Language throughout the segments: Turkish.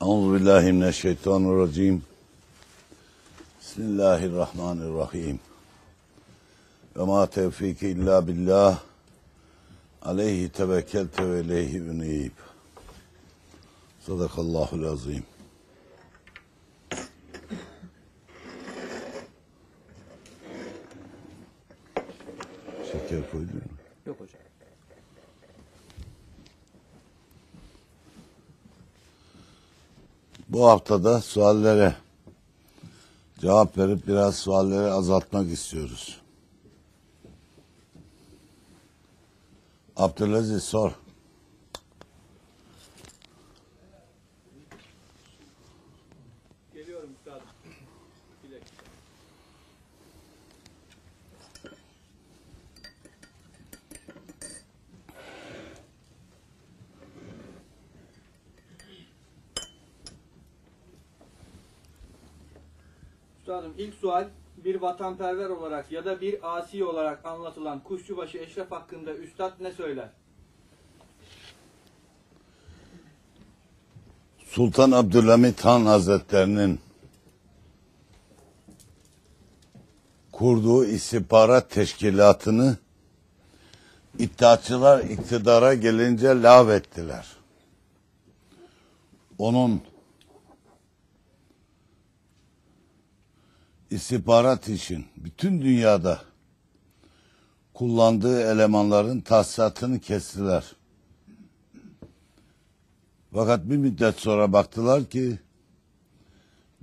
Euzubillahimineşşeytanirracim. Bismillahirrahmanirrahim. Ve ma tevfiki illa billah. Aleyhi tevekkelte ve aleyhi üneyib. Sadakallahul azim. Şeker koydun mu? Yok hocam. Bu haftada suallere cevap verip biraz sualleri azaltmak istiyoruz. Abdülaziz sor. sual bir vatanperver olarak ya da bir asi olarak anlatılan Kuşçubaşı Eşref hakkında üstad ne söyler? Sultan Abdülhamit Han Hazretlerinin kurduğu istihbarat teşkilatını iddiaçılar iktidara gelince lağvettiler. Onun istihbarat için bütün dünyada kullandığı elemanların tahsisatını kestiler. Fakat bir müddet sonra baktılar ki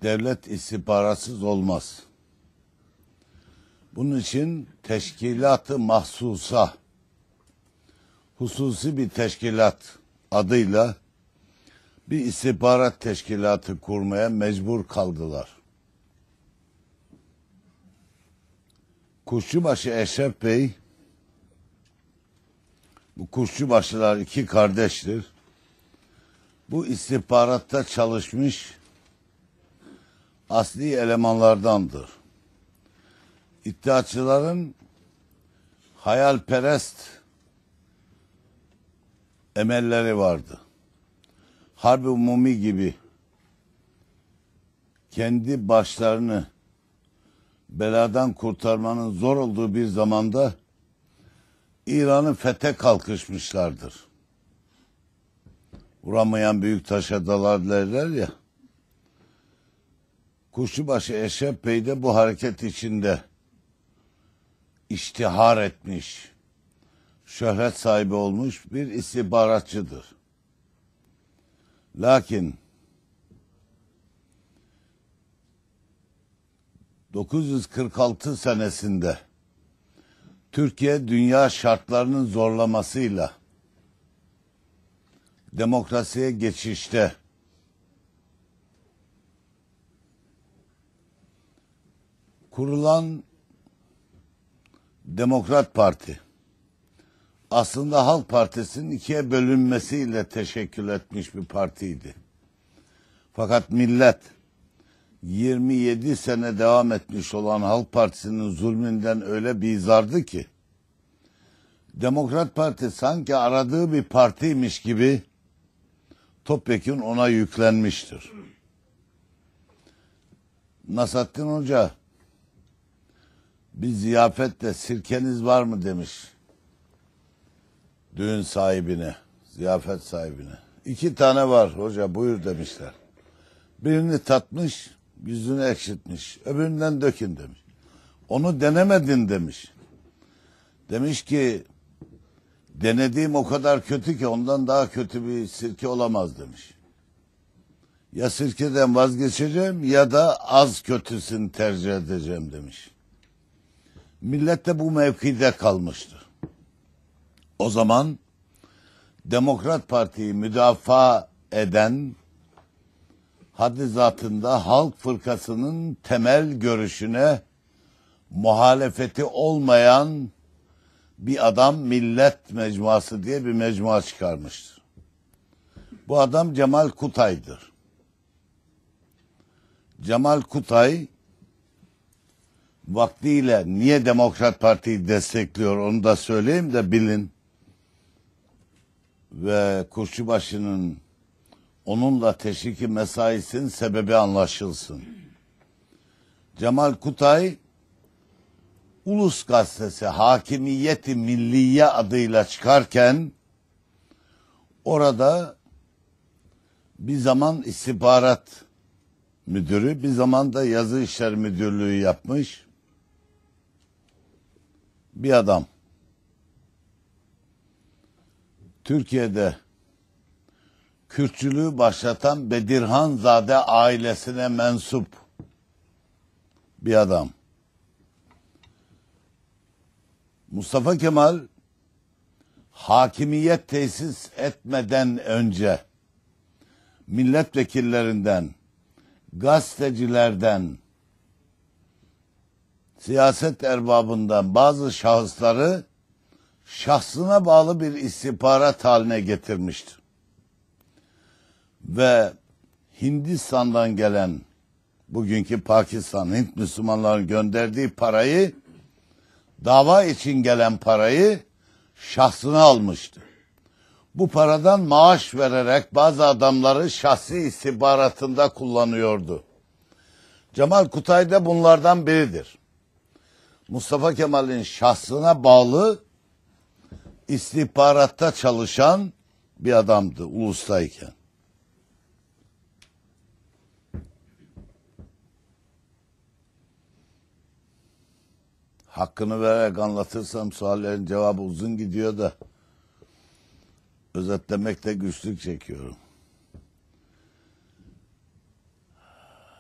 devlet istihbaratsız olmaz. Bunun için teşkilatı mahsusa hususi bir teşkilat adıyla bir istihbarat teşkilatı kurmaya mecbur kaldılar. Kuşçubaşı Eşref Bey bu Kuşçubaşılar iki kardeştir. Bu istihbaratta çalışmış asli elemanlardandır. İttihatçıların hayalperest emelleri vardı. Harbi umumi gibi kendi başlarını beladan kurtarmanın zor olduğu bir zamanda İran'ı fete kalkışmışlardır. Vuramayan büyük taşa dalar derler ya. Kuşçubaşı Eşref Bey de bu hareket içinde iştihar etmiş, şöhret sahibi olmuş bir istihbaratçıdır. Lakin 946 senesinde Türkiye dünya şartlarının zorlamasıyla demokrasiye geçişte kurulan Demokrat Parti aslında Halk Partisi'nin ikiye bölünmesiyle teşekkül etmiş bir partiydi. Fakat millet 27 sene devam etmiş olan Halk Partisi'nin zulmünden öyle bizardı ki Demokrat Parti sanki aradığı bir partiymiş gibi topyekun ona yüklenmiştir. Nasattin Hoca bir ziyafette sirkeniz var mı demiş düğün sahibine, ziyafet sahibine. İki tane var hoca buyur demişler. Birini tatmış, yüzünü ekşitmiş. Öbüründen dökün demiş. Onu denemedin demiş. Demiş ki denediğim o kadar kötü ki ondan daha kötü bir sirke olamaz demiş. Ya sirkeden vazgeçeceğim ya da az kötüsünü tercih edeceğim demiş. Millet de bu mevkide kalmıştı. O zaman Demokrat Parti'yi müdafaa eden haddi halk fırkasının temel görüşüne muhalefeti olmayan bir adam millet mecmuası diye bir mecmua çıkarmıştır. Bu adam Cemal Kutay'dır. Cemal Kutay vaktiyle niye Demokrat Parti'yi destekliyor onu da söyleyeyim de bilin. Ve Kurşubaşı'nın onunla teşriki mesaisinin sebebi anlaşılsın. Cemal Kutay Ulus Gazetesi Hakimiyeti Milliye adıyla çıkarken orada bir zaman istihbarat müdürü, bir zaman da yazı işler müdürlüğü yapmış bir adam. Türkiye'de Kürtçülüğü başlatan Bedirhan Zade ailesine mensup bir adam. Mustafa Kemal hakimiyet tesis etmeden önce milletvekillerinden, gazetecilerden, siyaset erbabından bazı şahısları şahsına bağlı bir istihbarat haline getirmiştir ve Hindistan'dan gelen bugünkü Pakistan Hint Müslümanların gönderdiği parayı dava için gelen parayı şahsına almıştı. Bu paradan maaş vererek bazı adamları şahsi istihbaratında kullanıyordu. Cemal Kutay da bunlardan biridir. Mustafa Kemal'in şahsına bağlı istihbaratta çalışan bir adamdı ulustayken. hakkını vererek anlatırsam suallerin cevabı uzun gidiyor da özetlemekte güçlük çekiyorum.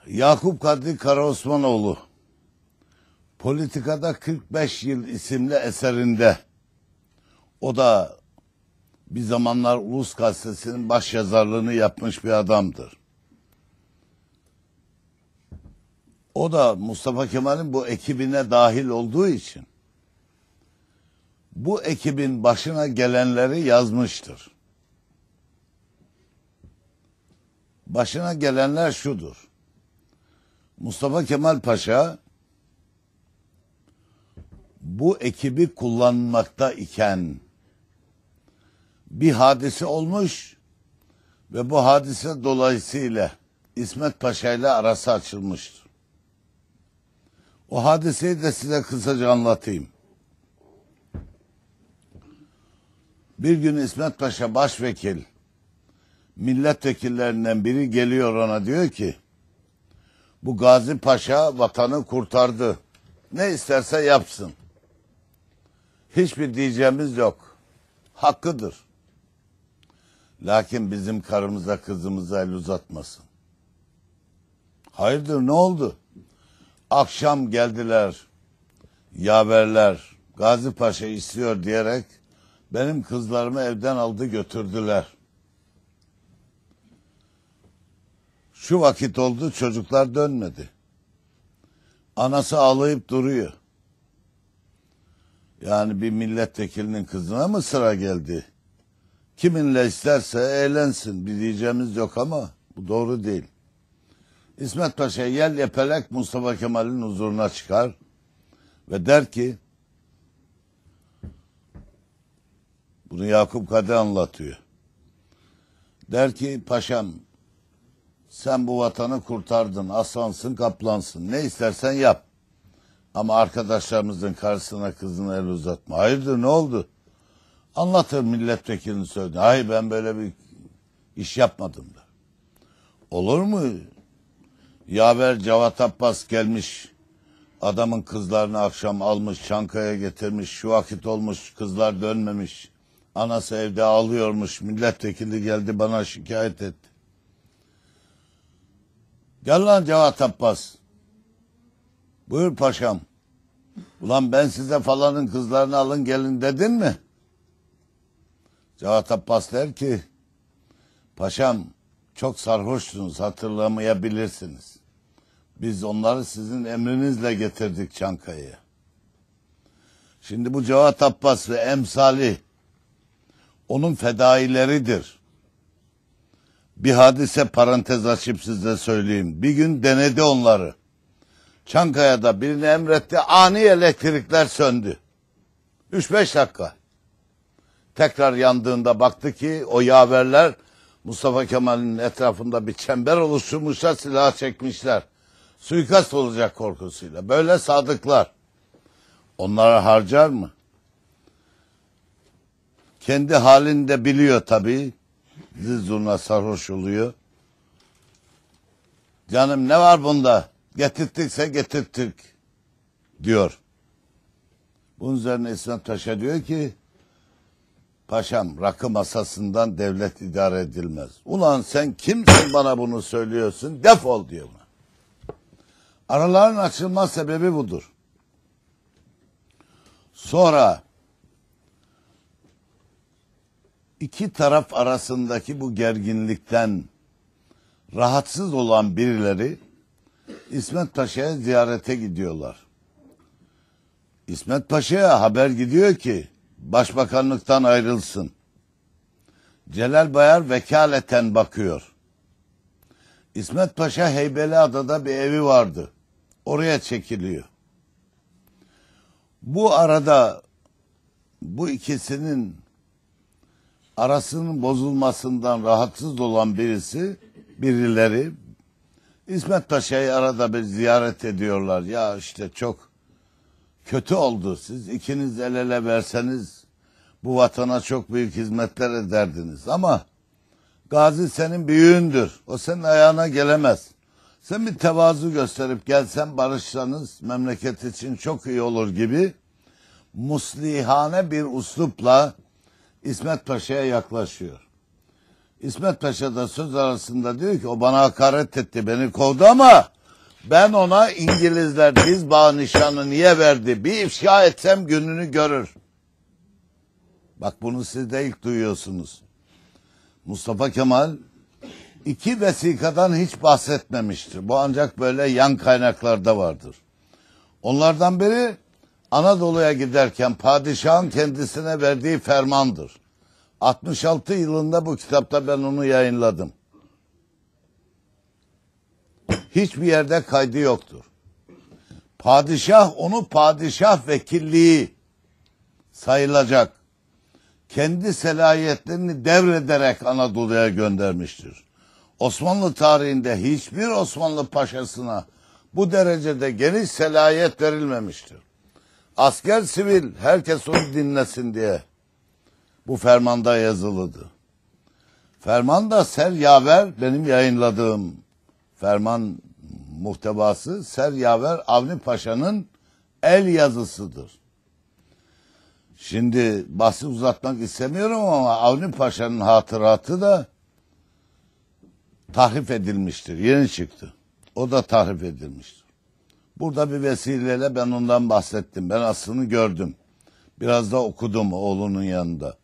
Yakup Kadri Karaosmanoğlu Politikada 45 Yıl isimli eserinde o da bir zamanlar Ulus Gazetesi'nin baş yazarlığını yapmış bir adamdır. O da Mustafa Kemal'in bu ekibine dahil olduğu için bu ekibin başına gelenleri yazmıştır. Başına gelenler şudur. Mustafa Kemal Paşa bu ekibi kullanmakta iken bir hadise olmuş ve bu hadise dolayısıyla İsmet Paşa ile arası açılmıştır. O hadiseyi de size kısaca anlatayım. Bir gün İsmet Paşa başvekil milletvekillerinden biri geliyor ona diyor ki bu Gazi Paşa vatanı kurtardı. Ne isterse yapsın. Hiçbir diyeceğimiz yok. Hakkıdır. Lakin bizim karımıza kızımıza el uzatmasın. Hayırdır ne oldu? Akşam geldiler yaverler Gazi Paşa istiyor diyerek benim kızlarımı evden aldı götürdüler. Şu vakit oldu çocuklar dönmedi. Anası ağlayıp duruyor. Yani bir milletvekilinin kızına mı sıra geldi? Kiminle isterse eğlensin bir diyeceğimiz yok ama bu doğru değil. İsmet Paşa yel yapelek Mustafa Kemal'in huzuruna çıkar ve der ki bunu Yakup Kadir anlatıyor. Der ki paşam sen bu vatanı kurtardın aslansın kaplansın ne istersen yap. Ama arkadaşlarımızın karşısına kızına el uzatma. Hayırdır ne oldu? Anlatır milletvekilini söyledi. Hayır ben böyle bir iş yapmadım da. Olur mu? Yaver Cevat Abbas gelmiş. Adamın kızlarını akşam almış, Şankaya getirmiş. Şu vakit olmuş, kızlar dönmemiş. Anası evde ağlıyormuş. Milletvekili geldi bana şikayet etti. Gel lan Cevat Abbas. Buyur paşam. Ulan ben size falanın kızlarını alın gelin dedin mi? Cevat Abbas der ki, paşam çok sarhoşsunuz hatırlamayabilirsiniz. Biz onları sizin emrinizle getirdik Çankaya'ya. Şimdi bu Cevat Abbas ve emsali onun fedaileridir. Bir hadise parantez açıp size söyleyeyim. Bir gün denedi onları. Çankaya'da birini emretti. Ani elektrikler söndü. 3-5 dakika. Tekrar yandığında baktı ki o yaverler Mustafa Kemal'in etrafında bir çember oluşturmuşlar, silah çekmişler. Suikast olacak korkusuyla. Böyle sadıklar. Onlara harcar mı? Kendi halinde biliyor tabii. Zizurna sarhoş oluyor. Canım ne var bunda? Getirttikse getirttik diyor. Bunun üzerine İsmet Paşa diyor ki Paşam rakı masasından devlet idare edilmez. Ulan sen kimsin bana bunu söylüyorsun? Defol diyor buna. Araların açılma sebebi budur. Sonra iki taraf arasındaki bu gerginlikten rahatsız olan birileri İsmet Paşa'ya ziyarete gidiyorlar. İsmet Paşa'ya haber gidiyor ki başbakanlıktan ayrılsın. Celal Bayar vekaleten bakıyor. İsmet Paşa Heybeliada'da bir evi vardı. Oraya çekiliyor. Bu arada bu ikisinin arasının bozulmasından rahatsız olan birisi, birileri İsmet Paşa'yı arada bir ziyaret ediyorlar. Ya işte çok kötü oldu. Siz ikiniz el ele verseniz bu vatana çok büyük hizmetler ederdiniz. Ama Gazi senin büyüğündür. O senin ayağına gelemez. Sen bir tevazu gösterip gelsen barışsanız memleket için çok iyi olur gibi muslihane bir uslupla İsmet Paşa'ya yaklaşıyor. İsmet Paşa da söz arasında diyor ki o bana hakaret etti beni kovdu ama ben ona İngilizler diz bağı nişanı niye verdi? Bir ifşa etsem gününü görür. Bak bunu siz de ilk duyuyorsunuz. Mustafa Kemal iki vesikadan hiç bahsetmemiştir. Bu ancak böyle yan kaynaklarda vardır. Onlardan biri Anadolu'ya giderken padişahın kendisine verdiği fermandır. 66 yılında bu kitapta ben onu yayınladım hiçbir yerde kaydı yoktur. Padişah onu padişah vekilliği sayılacak. Kendi selayetlerini devrederek Anadolu'ya göndermiştir. Osmanlı tarihinde hiçbir Osmanlı paşasına bu derecede geniş selayet verilmemiştir. Asker sivil herkes onu dinlesin diye bu fermanda yazılıdı. Ferman da Sel Yaver benim yayınladığım ferman muhtevası Yaver Avni Paşa'nın el yazısıdır. Şimdi bahsi uzatmak istemiyorum ama Avni Paşa'nın hatıratı da tahrif edilmiştir. Yeni çıktı. O da tahrif edilmiştir. Burada bir vesileyle ben ondan bahsettim. Ben aslını gördüm. Biraz da okudum oğlunun yanında.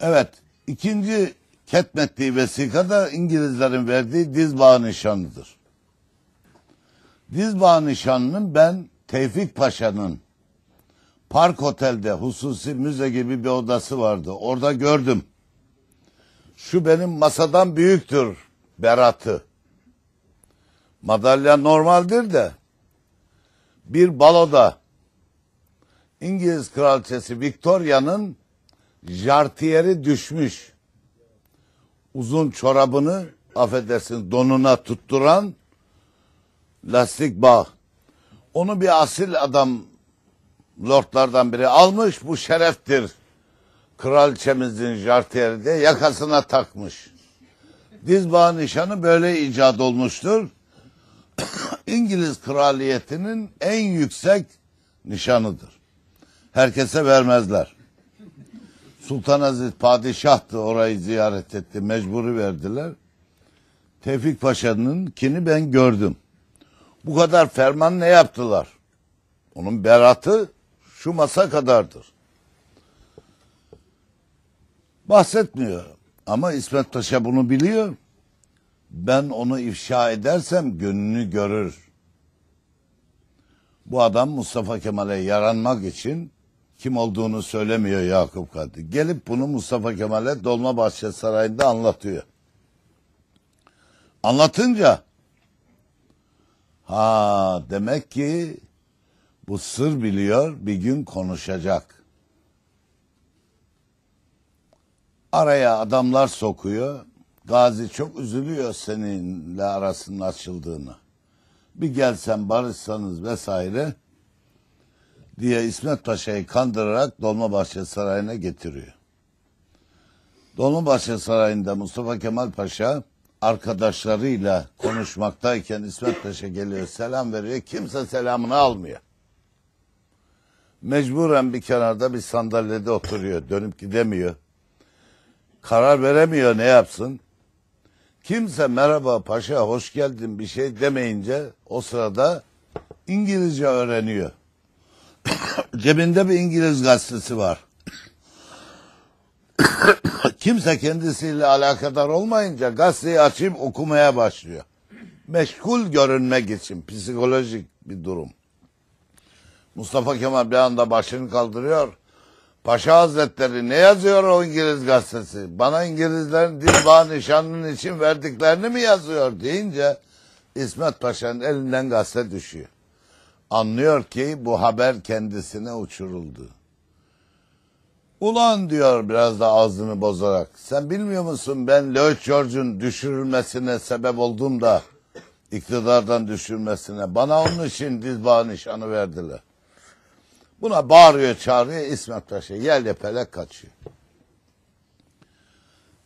Evet. ikinci ketmettiği vesika da İngilizlerin verdiği Dizbağ nişanıdır. Dizbağ nişanının ben Tevfik Paşa'nın Park Otel'de hususi müze gibi bir odası vardı. Orada gördüm. Şu benim masadan büyüktür Berat'ı. Madalya normaldir de bir baloda İngiliz kraliçesi Victoria'nın jartiyeri düşmüş uzun çorabını affedersin donuna tutturan lastik bağ. Onu bir asil adam lordlardan biri almış bu şereftir. Kraliçemizin jartiyeri diye yakasına takmış. Diz bağ nişanı böyle icat olmuştur. İngiliz kraliyetinin en yüksek nişanıdır. Herkese vermezler. Sultan Aziz padişahtı orayı ziyaret etti. Mecburi verdiler. Tevfik Paşa'nın kini ben gördüm. Bu kadar ferman ne yaptılar? Onun beratı şu masa kadardır. Bahsetmiyor. Ama İsmet Paşa bunu biliyor. Ben onu ifşa edersem gönlünü görür. Bu adam Mustafa Kemal'e yaranmak için kim olduğunu söylemiyor Yakup Kadri. Gelip bunu Mustafa Kemal'e Dolmabahçe Sarayı'nda anlatıyor. Anlatınca ha demek ki bu sır biliyor bir gün konuşacak. Araya adamlar sokuyor. Gazi çok üzülüyor seninle arasının açıldığını. Bir gelsen barışsanız vesaire diye İsmet Paşa'yı kandırarak Dolmabahçe Sarayı'na getiriyor. Dolmabahçe Sarayı'nda Mustafa Kemal Paşa arkadaşlarıyla konuşmaktayken İsmet Paşa geliyor selam veriyor. Kimse selamını almıyor. Mecburen bir kenarda bir sandalyede oturuyor. Dönüp gidemiyor. Karar veremiyor ne yapsın. Kimse merhaba paşa hoş geldin bir şey demeyince o sırada İngilizce öğreniyor. Cebinde bir İngiliz gazetesi var. Kimse kendisiyle alakadar olmayınca gazeteyi açıp okumaya başlıyor. Meşgul görünmek için psikolojik bir durum. Mustafa Kemal bir anda başını kaldırıyor. Paşa Hazretleri ne yazıyor o İngiliz gazetesi? Bana İngilizlerin dilba nişanının için verdiklerini mi yazıyor deyince İsmet Paşa'nın elinden gazete düşüyor. Anlıyor ki bu haber kendisine uçuruldu. Ulan diyor biraz da ağzını bozarak. Sen bilmiyor musun ben Lloyd George'un düşürülmesine sebep oldum da iktidardan düşürmesine. Bana onun için dizba nişanı verdiler. Buna bağırıyor çağırıyor İsmet Paşa yel yapelek kaçıyor.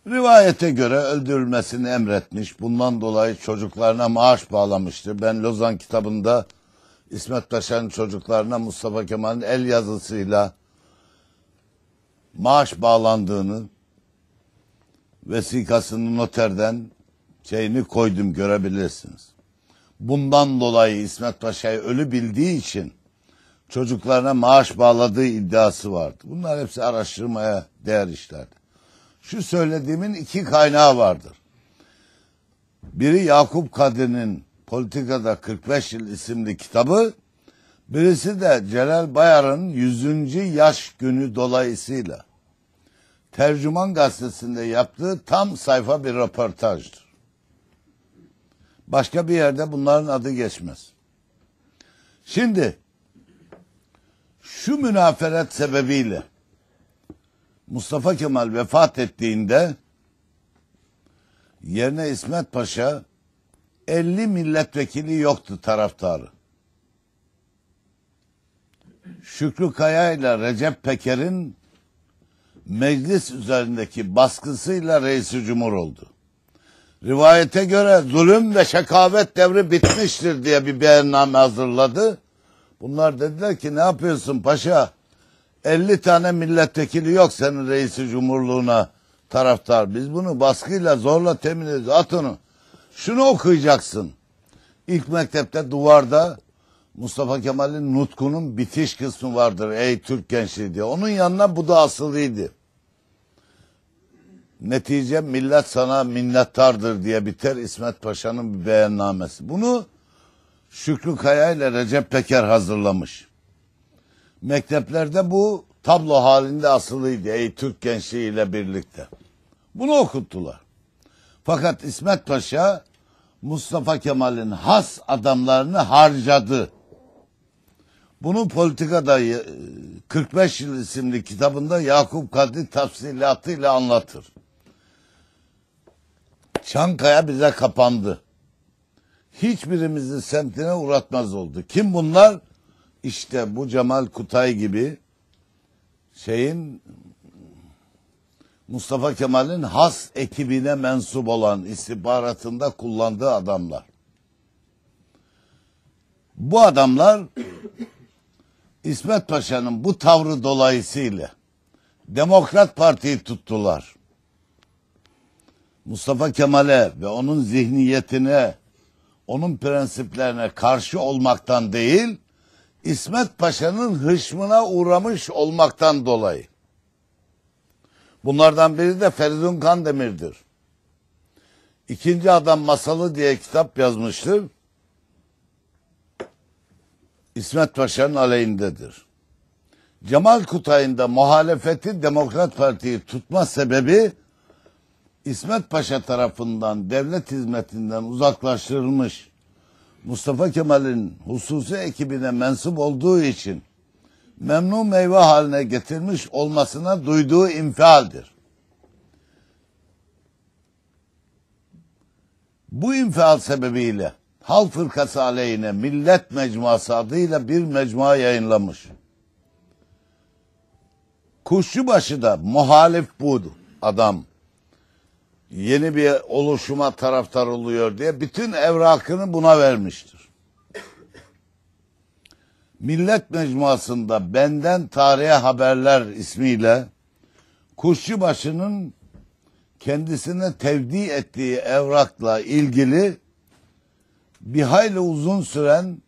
Rivayete göre öldürülmesini emretmiş. Bundan dolayı çocuklarına maaş bağlamıştır. Ben Lozan kitabında İsmet Taşan çocuklarına Mustafa Kemal'in el yazısıyla maaş bağlandığını vesikasını noterden şeyini koydum görebilirsiniz. Bundan dolayı İsmet Paşa'yı ölü bildiği için çocuklarına maaş bağladığı iddiası vardı. Bunlar hepsi araştırmaya değer işlerdi. Şu söylediğimin iki kaynağı vardır. Biri Yakup Kadri'nin Politikada 45 Yıl isimli kitabı, birisi de Celal Bayar'ın 100. yaş günü dolayısıyla Tercüman Gazetesi'nde yaptığı tam sayfa bir röportajdır. Başka bir yerde bunların adı geçmez. Şimdi şu münaferet sebebiyle Mustafa Kemal vefat ettiğinde yerine İsmet Paşa 50 milletvekili yoktu taraftarı. Şükrü Kaya ile Recep Peker'in meclis üzerindeki baskısıyla reisi cumhur oldu. Rivayete göre zulüm ve şakavet devri bitmiştir diye bir beyanname hazırladı. Bunlar dediler ki ne yapıyorsun paşa? 50 tane milletvekili yok senin reisi cumhurluğuna taraftar. Biz bunu baskıyla zorla temin ediyoruz. At onu. Şunu okuyacaksın. İlk mektepte duvarda Mustafa Kemal'in nutkunun bitiş kısmı vardır. Ey Türk gençliği diye. Onun yanına bu da asılıydı. Netice millet sana minnettardır diye biter İsmet Paşa'nın bir beyannamesi. Bunu Şükrü Kaya ile Recep Peker hazırlamış. Mekteplerde bu tablo halinde asılıydı. Ey Türk gençliği ile birlikte. Bunu okuttular. Fakat İsmet Paşa Mustafa Kemal'in has adamlarını harcadı. Bunu politikada 45 e, yıl isimli kitabında Yakup Kadri tafsilatıyla anlatır. Çankaya bize kapandı. Hiçbirimizin semtine uğratmaz oldu. Kim bunlar? İşte bu Cemal Kutay gibi şeyin Mustafa Kemal'in has ekibine mensup olan istihbaratında kullandığı adamlar. Bu adamlar İsmet Paşa'nın bu tavrı dolayısıyla Demokrat Parti'yi tuttular. Mustafa Kemal'e ve onun zihniyetine, onun prensiplerine karşı olmaktan değil, İsmet Paşa'nın hışmına uğramış olmaktan dolayı. Bunlardan biri de Feridun Kandemir'dir. İkinci Adam Masalı diye kitap yazmıştır. İsmet Paşa'nın aleyhindedir. Cemal Kutay'ın da muhalefeti Demokrat Parti'yi tutma sebebi İsmet Paşa tarafından devlet hizmetinden uzaklaştırılmış Mustafa Kemal'in hususi ekibine mensup olduğu için memnu meyve haline getirmiş olmasına duyduğu infialdir. Bu infial sebebiyle Halk Fırkası aleyhine Millet Mecmuası adıyla bir mecmua yayınlamış. Kuşçubaşı da muhalif budu adam. Yeni bir oluşuma taraftar oluyor diye bütün evrakını buna vermiştir. Millet Mecmuası'nda Benden Tarihe Haberler ismiyle Kuşçubaşı'nın kendisine tevdi ettiği evrakla ilgili bir hayli uzun süren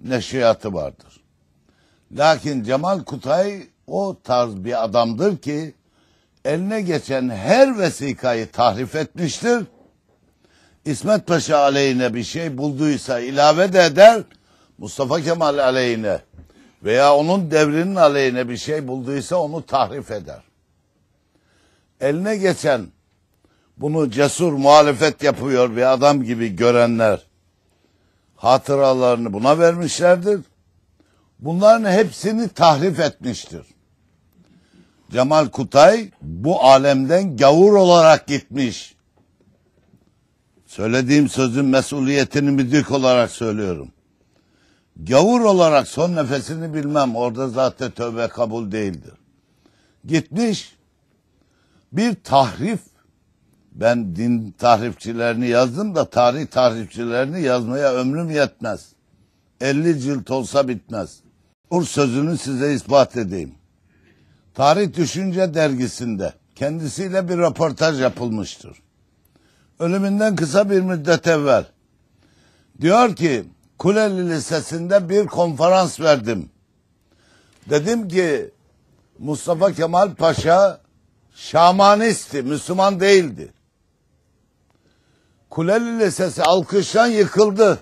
neşriyatı vardır. Lakin Cemal Kutay o tarz bir adamdır ki eline geçen her vesikayı tahrif etmiştir. İsmet Paşa aleyhine bir şey bulduysa ilave de eder Mustafa Kemal aleyhine veya onun devrinin aleyhine bir şey bulduysa onu tahrif eder. Eline geçen bunu cesur muhalefet yapıyor bir adam gibi görenler hatıralarını buna vermişlerdir. Bunların hepsini tahrif etmiştir. Cemal Kutay bu alemden gavur olarak gitmiş. Söylediğim sözün mesuliyetini müdrik olarak söylüyorum. Gavur olarak son nefesini bilmem. Orada zaten tövbe kabul değildir. Gitmiş bir tahrif ben din tahrifçilerini yazdım da tarih tahrifçilerini yazmaya ömrüm yetmez. 50 cilt olsa bitmez. Ur sözünü size ispat edeyim. Tarih Düşünce dergisinde kendisiyle bir röportaj yapılmıştır. Ölümünden kısa bir müddet evvel. Diyor ki Kuleli Lisesi'nde bir konferans verdim. Dedim ki Mustafa Kemal Paşa şamanisti, Müslüman değildi. Kuleli Lisesi alkıştan yıkıldı.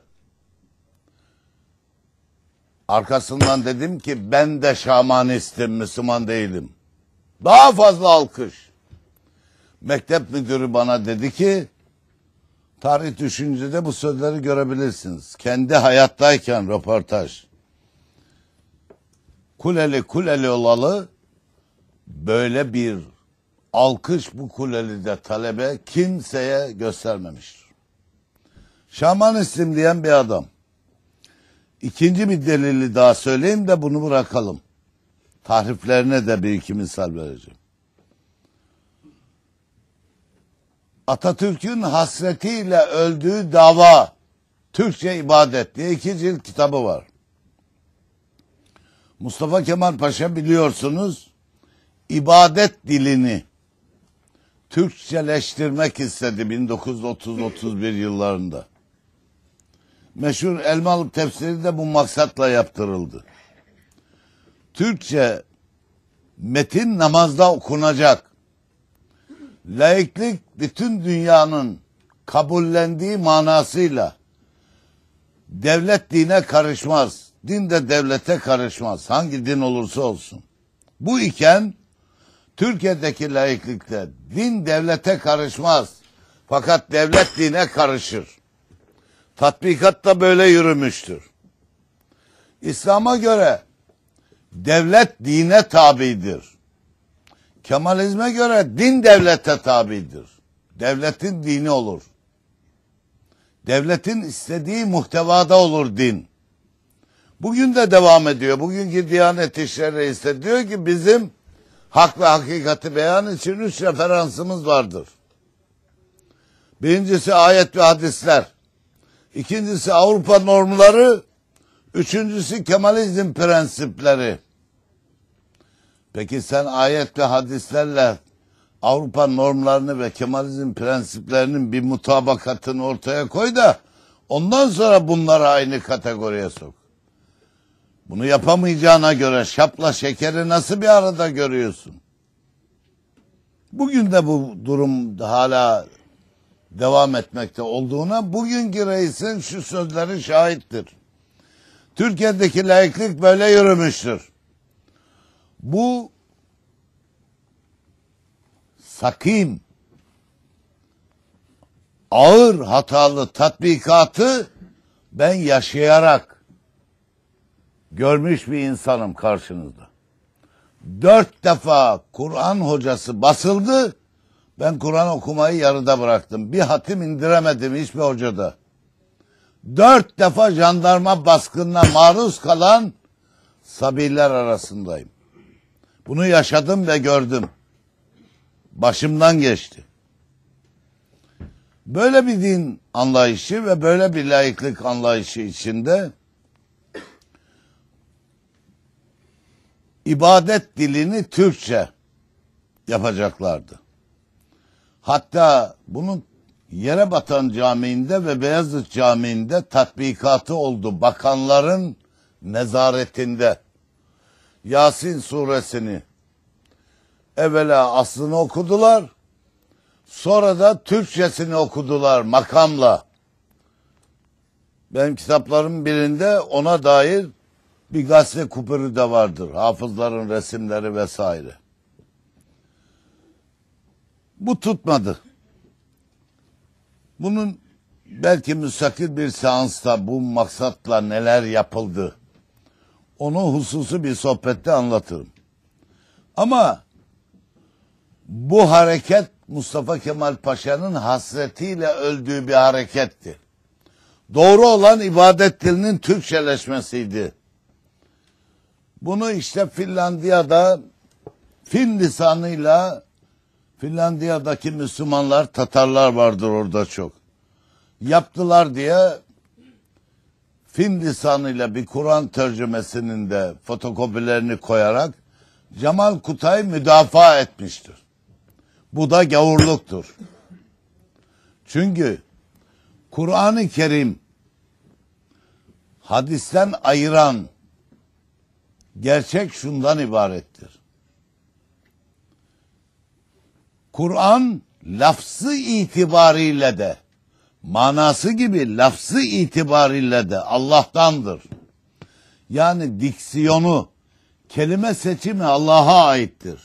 Arkasından dedim ki ben de şamanistim, Müslüman değilim. Daha fazla alkış. Mektep müdürü bana dedi ki Tarih düşüncede bu sözleri görebilirsiniz. Kendi hayattayken röportaj. Kuleli kuleli olalı böyle bir alkış bu kulelide talebe kimseye göstermemiştir. Şamanizm diyen bir adam. İkinci bir delili daha söyleyeyim de bunu bırakalım. Tahriflerine de bir iki misal vereceğim. Atatürk'ün hasretiyle öldüğü dava Türkçe ibadet diye iki cilt kitabı var. Mustafa Kemal Paşa biliyorsunuz ibadet dilini Türkçeleştirmek istedi 1930-31 yıllarında. Meşhur Elmalı tefsiri de bu maksatla yaptırıldı. Türkçe metin namazda okunacak laiklik bütün dünyanın kabullendiği manasıyla devlet dine karışmaz. Din de devlete karışmaz. Hangi din olursa olsun. Bu iken Türkiye'deki laiklikte din devlete karışmaz. Fakat devlet dine karışır. Tatbikat da böyle yürümüştür. İslam'a göre devlet dine tabidir. Kemalizme göre din devlete tabidir. Devletin dini olur. Devletin istediği muhtevada olur din. Bugün de devam ediyor. Bugünkü Diyanet İşleri Reisi diyor ki bizim hak ve hakikati beyan için üç referansımız vardır. Birincisi ayet ve hadisler. İkincisi Avrupa normları. Üçüncüsü Kemalizm prensipleri. Peki sen ayet ve hadislerle Avrupa normlarını ve Kemalizm prensiplerinin bir mutabakatını ortaya koy da ondan sonra bunları aynı kategoriye sok. Bunu yapamayacağına göre şapla şekeri nasıl bir arada görüyorsun? Bugün de bu durum hala devam etmekte olduğuna bugünkü reisin şu sözleri şahittir. Türkiye'deki laiklik böyle yürümüştür. Bu sakim ağır hatalı tatbikatı ben yaşayarak görmüş bir insanım karşınızda. Dört defa Kur'an hocası basıldı. Ben Kur'an okumayı yarıda bıraktım. Bir hatim indiremedim hiçbir hocada. Dört defa jandarma baskınına maruz kalan sabirler arasındayım. Bunu yaşadım ve gördüm. Başımdan geçti. Böyle bir din anlayışı ve böyle bir layıklık anlayışı içinde ibadet dilini Türkçe yapacaklardı. Hatta bunun yere batan camiinde ve Beyazıt Camii'nde tatbikatı oldu. Bakanların nezaretinde Yasin suresini evvela aslını okudular. Sonra da Türkçesini okudular makamla. Benim kitaplarımın birinde ona dair bir gazete kupürü de vardır. Hafızların resimleri vesaire. Bu tutmadı. Bunun belki müstakil bir seansta bu maksatla neler yapıldı onu hususu bir sohbette anlatırım. Ama bu hareket Mustafa Kemal Paşa'nın hasretiyle öldüğü bir hareketti. Doğru olan ibadet dilinin Türkçeleşmesiydi. Bunu işte Finlandiya'da Fin lisanıyla Finlandiya'daki Müslümanlar, Tatarlar vardır orada çok. Yaptılar diye Fin lisanıyla bir Kur'an tercümesinin de fotokopilerini koyarak Cemal Kutay müdafaa etmiştir. Bu da gavurluktur. Çünkü Kur'an-ı Kerim hadisten ayıran gerçek şundan ibarettir. Kur'an lafzı itibariyle de manası gibi lafzı itibariyle de Allah'tandır. Yani diksiyonu, kelime seçimi Allah'a aittir.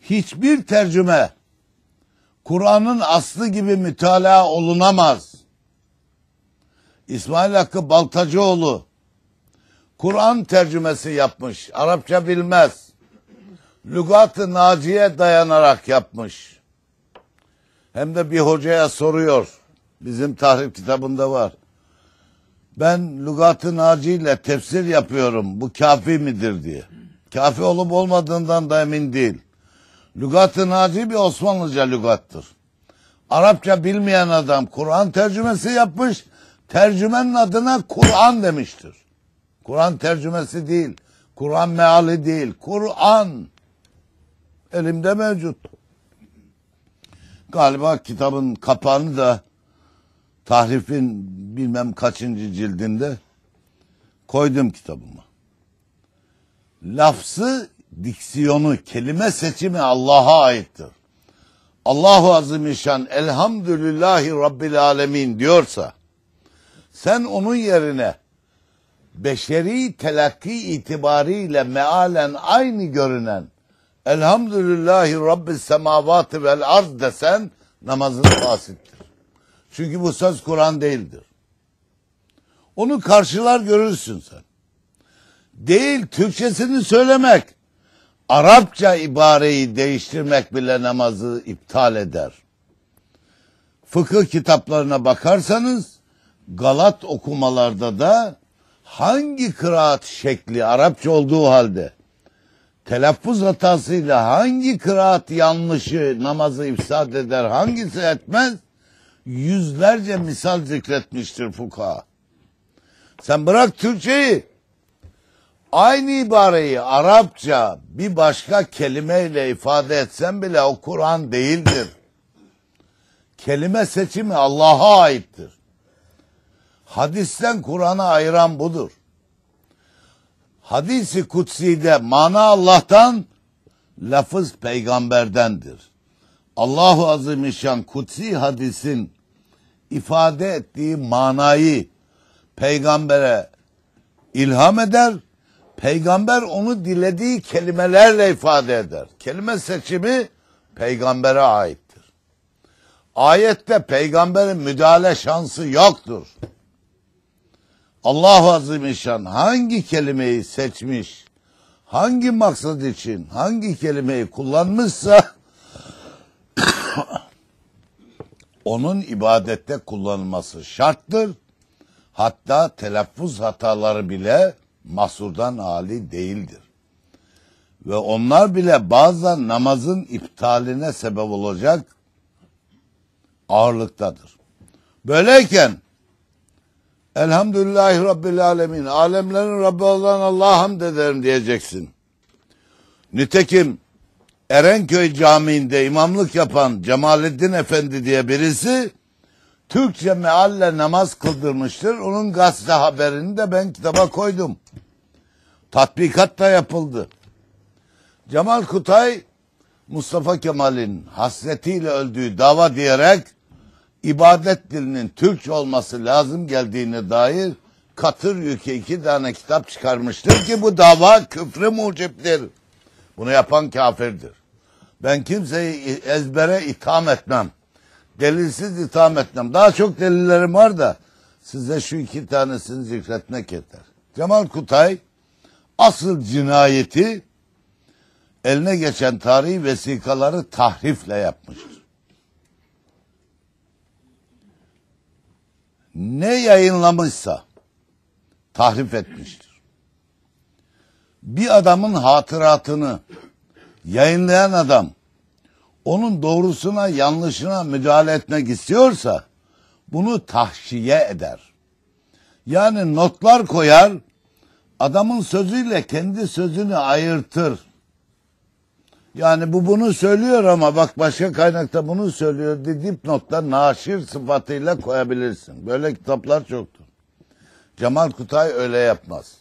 Hiçbir tercüme Kur'an'ın aslı gibi mütalaa olunamaz. İsmail Hakkı Baltacıoğlu Kur'an tercümesi yapmış. Arapça bilmez. Lügat-ı Naciye dayanarak yapmış. Hem de bir hocaya soruyor. Bizim tahrip kitabında var. Ben lügatın harcıyla tefsir yapıyorum. Bu kafi midir diye. Kafi olup olmadığından da emin değil. Lügatın naci bir Osmanlıca lügattır. Arapça bilmeyen adam Kur'an tercümesi yapmış. Tercümenin adına Kur'an demiştir. Kur'an tercümesi değil. Kur'an meali değil. Kur'an elimde mevcut. Galiba kitabın kapağını da tahrifin bilmem kaçıncı cildinde koydum kitabıma. Lafzı, diksiyonu, kelime seçimi Allah'a aittir. Allahu Azimüşşan Elhamdülillahi Rabbil Alemin diyorsa sen onun yerine beşeri telakki itibariyle mealen aynı görünen Elhamdülillahi Rabbis semavati vel arz desen namazın fasittir. Çünkü bu söz Kur'an değildir. Onu karşılar görürsün sen. Değil Türkçesini söylemek. Arapça ibareyi değiştirmek bile namazı iptal eder. Fıkıh kitaplarına bakarsanız galat okumalarda da hangi kıraat şekli Arapça olduğu halde telaffuz hatasıyla hangi kıraat yanlışı namazı ifsad eder, hangisi etmez? Yüzlerce misal zikretmiştir fuka. Sen bırak Türkçeyi. Aynı ibareyi Arapça bir başka kelimeyle ifade etsen bile o Kur'an değildir. Kelime seçimi Allah'a aittir. Hadisten Kur'an'a ayıran budur hadisi kutsi'de mana Allah'tan, lafız peygamberdendir. Allahu Azimüşşan kutsi hadisin ifade ettiği manayı peygambere ilham eder. Peygamber onu dilediği kelimelerle ifade eder. Kelime seçimi peygambere aittir. Ayette peygamberin müdahale şansı yoktur. Allah Azimüşşan hangi kelimeyi seçmiş, hangi maksat için hangi kelimeyi kullanmışsa onun ibadette kullanılması şarttır. Hatta telaffuz hataları bile mahsurdan hali değildir. Ve onlar bile bazen namazın iptaline sebep olacak ağırlıktadır. Böyleyken Elhamdülillahi Rabbil Alemin. Alemlerin Rabbi olan Allah'a hamd ederim diyeceksin. Nitekim Erenköy Camii'nde imamlık yapan Cemalettin Efendi diye birisi Türkçe mealle namaz kıldırmıştır. Onun gazete haberini de ben kitaba koydum. Tatbikat da yapıldı. Cemal Kutay Mustafa Kemal'in hasretiyle öldüğü dava diyerek ibadet dilinin Türkçe olması lazım geldiğine dair katır yüke iki tane kitap çıkarmıştır ki bu dava küfrü muciptir. Bunu yapan kafirdir. Ben kimseyi ezbere itham etmem. Delilsiz itham etmem. Daha çok delillerim var da size şu iki tanesini zikretmek yeter. Cemal Kutay asıl cinayeti eline geçen tarihi vesikaları tahrifle yapmıştır. ne yayınlamışsa tahrif etmiştir. Bir adamın hatıratını yayınlayan adam onun doğrusuna yanlışına müdahale etmek istiyorsa bunu tahşiye eder. Yani notlar koyar, adamın sözüyle kendi sözünü ayırtır. Yani bu bunu söylüyor ama bak başka kaynakta bunu söylüyor diye dipnotta naşir sıfatıyla koyabilirsin. Böyle kitaplar çoktur. Cemal Kutay öyle yapmaz.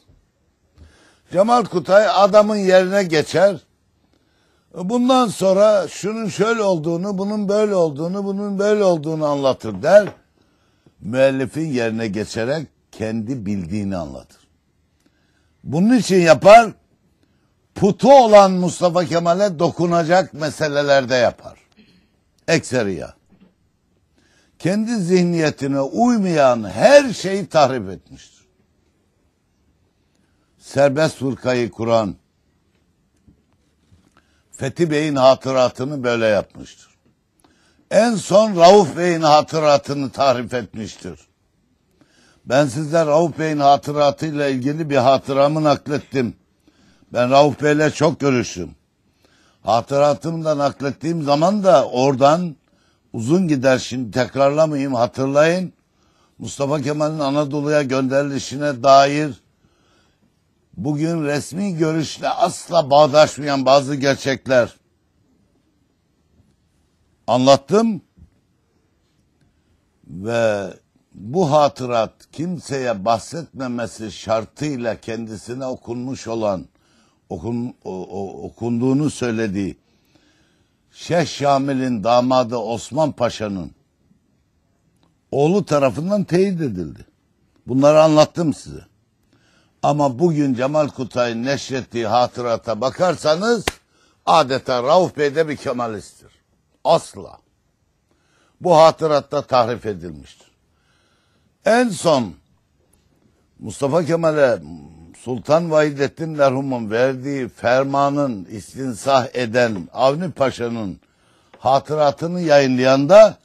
Cemal Kutay adamın yerine geçer. Bundan sonra şunun şöyle olduğunu, bunun böyle olduğunu, bunun böyle olduğunu anlatır der. Müellifin yerine geçerek kendi bildiğini anlatır. Bunun için yapar putu olan Mustafa Kemal'e dokunacak meselelerde yapar. Ekseriya. Kendi zihniyetine uymayan her şeyi tahrip etmiştir. Serbest fırkayı kuran Fethi Bey'in hatıratını böyle yapmıştır. En son Rauf Bey'in hatıratını tahrip etmiştir. Ben sizler Rauf Bey'in hatıratıyla ilgili bir hatıramı naklettim. Ben Rauf Bey'le çok görüştüm. Hatıratımdan naklettiğim zaman da oradan uzun gider şimdi tekrarlamayayım hatırlayın. Mustafa Kemal'in Anadolu'ya gönderilişine dair bugün resmi görüşle asla bağdaşmayan bazı gerçekler anlattım ve bu hatırat kimseye bahsetmemesi şartıyla kendisine okunmuş olan okun, o, o, okunduğunu söylediği Şeyh Şamil'in damadı Osman Paşa'nın oğlu tarafından teyit edildi. Bunları anlattım size. Ama bugün Cemal Kutay'ın neşrettiği hatırata bakarsanız adeta Rauf Bey de bir kemalisttir. Asla. Bu hatıratta tahrif edilmiştir. En son Mustafa Kemal'e Sultan Vahidettin merhumun verdiği fermanın istinsah eden Avni Paşa'nın hatıratını yayınlayan da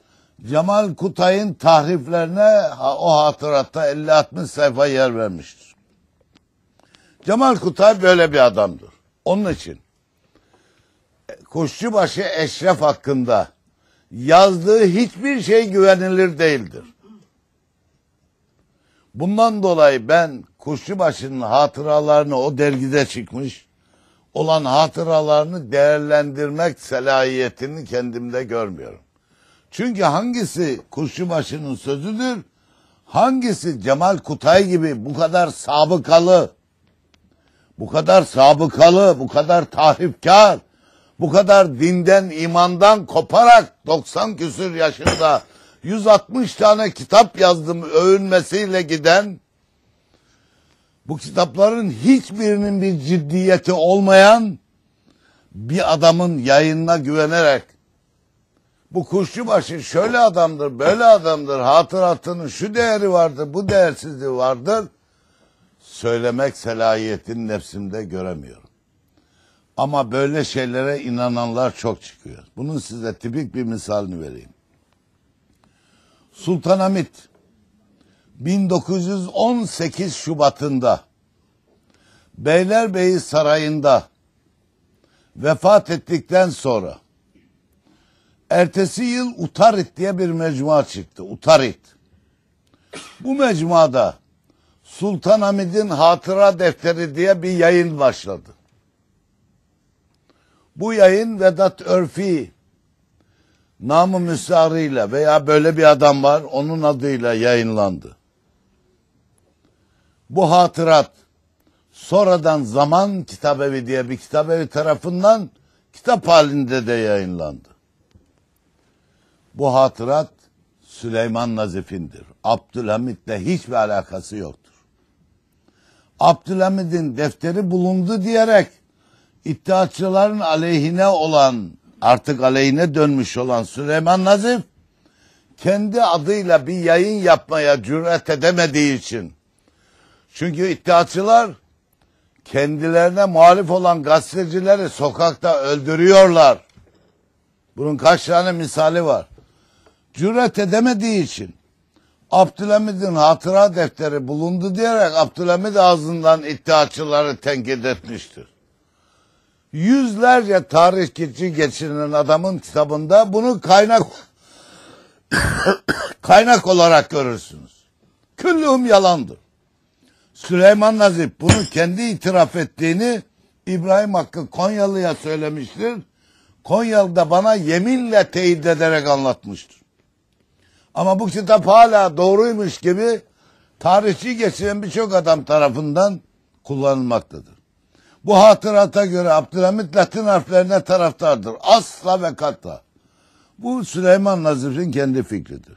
Cemal Kutay'ın tahriflerine o hatıratta 50-60 sayfa yer vermiştir. Cemal Kutay böyle bir adamdır. Onun için e, Kuşçubaşı Eşref hakkında yazdığı hiçbir şey güvenilir değildir. Bundan dolayı ben Kuşçubaşı'nın hatıralarını o dergide çıkmış olan hatıralarını değerlendirmek selahiyetini kendimde görmüyorum. Çünkü hangisi Kuşçubaşı'nın sözüdür, hangisi Cemal Kutay gibi bu kadar sabıkalı, bu kadar sabıkalı, bu kadar tahripkar, bu kadar dinden, imandan koparak 90 küsür yaşında 160 tane kitap yazdım övünmesiyle giden bu kitapların hiçbirinin bir ciddiyeti olmayan bir adamın yayınına güvenerek bu kuşçubaşı şöyle adamdır, böyle adamdır, hatıratının şu değeri vardır, bu değersizliği vardır söylemek selahiyetin nefsimde göremiyorum. Ama böyle şeylere inananlar çok çıkıyor. Bunun size tipik bir misalini vereyim. Sultanahmet 1918 Şubat'ında Beylerbeyi Sarayı'nda vefat ettikten sonra ertesi yıl Utarit diye bir mecmua çıktı. Utarit. Bu mecmuada Sultan Hamid'in Hatıra Defteri diye bir yayın başladı. Bu yayın Vedat Örfi namı müsarıyla veya böyle bir adam var onun adıyla yayınlandı. Bu hatırat sonradan Zaman Kitabevi diye bir kitabevi tarafından kitap halinde de yayınlandı. Bu hatırat Süleyman Nazif'indir. Abdülhamitle hiçbir alakası yoktur. Abdülhamit'in defteri bulundu diyerek iddiatçıların aleyhine olan artık aleyhine dönmüş olan Süleyman Nazif kendi adıyla bir yayın yapmaya cüret edemediği için çünkü iddiatçılar kendilerine muhalif olan gazetecileri sokakta öldürüyorlar. Bunun kaç tane misali var. Cüret edemediği için Abdülhamid'in hatıra defteri bulundu diyerek Abdülhamid ağzından iddiaçıları tenkit etmiştir. Yüzlerce tarihçi geçirilen adamın kitabında bunu kaynak kaynak olarak görürsünüz. Küllüm yalandır. Süleyman Nazif bunu kendi itiraf ettiğini İbrahim Hakkı Konyalı'ya söylemiştir. Konyalı da bana yeminle teyit ederek anlatmıştır. Ama bu kitap hala doğruymuş gibi tarihçi geçiren birçok adam tarafından kullanılmaktadır. Bu hatırata göre Abdülhamit Latin harflerine taraftardır. Asla ve katla. Bu Süleyman Nazif'in kendi fikridir.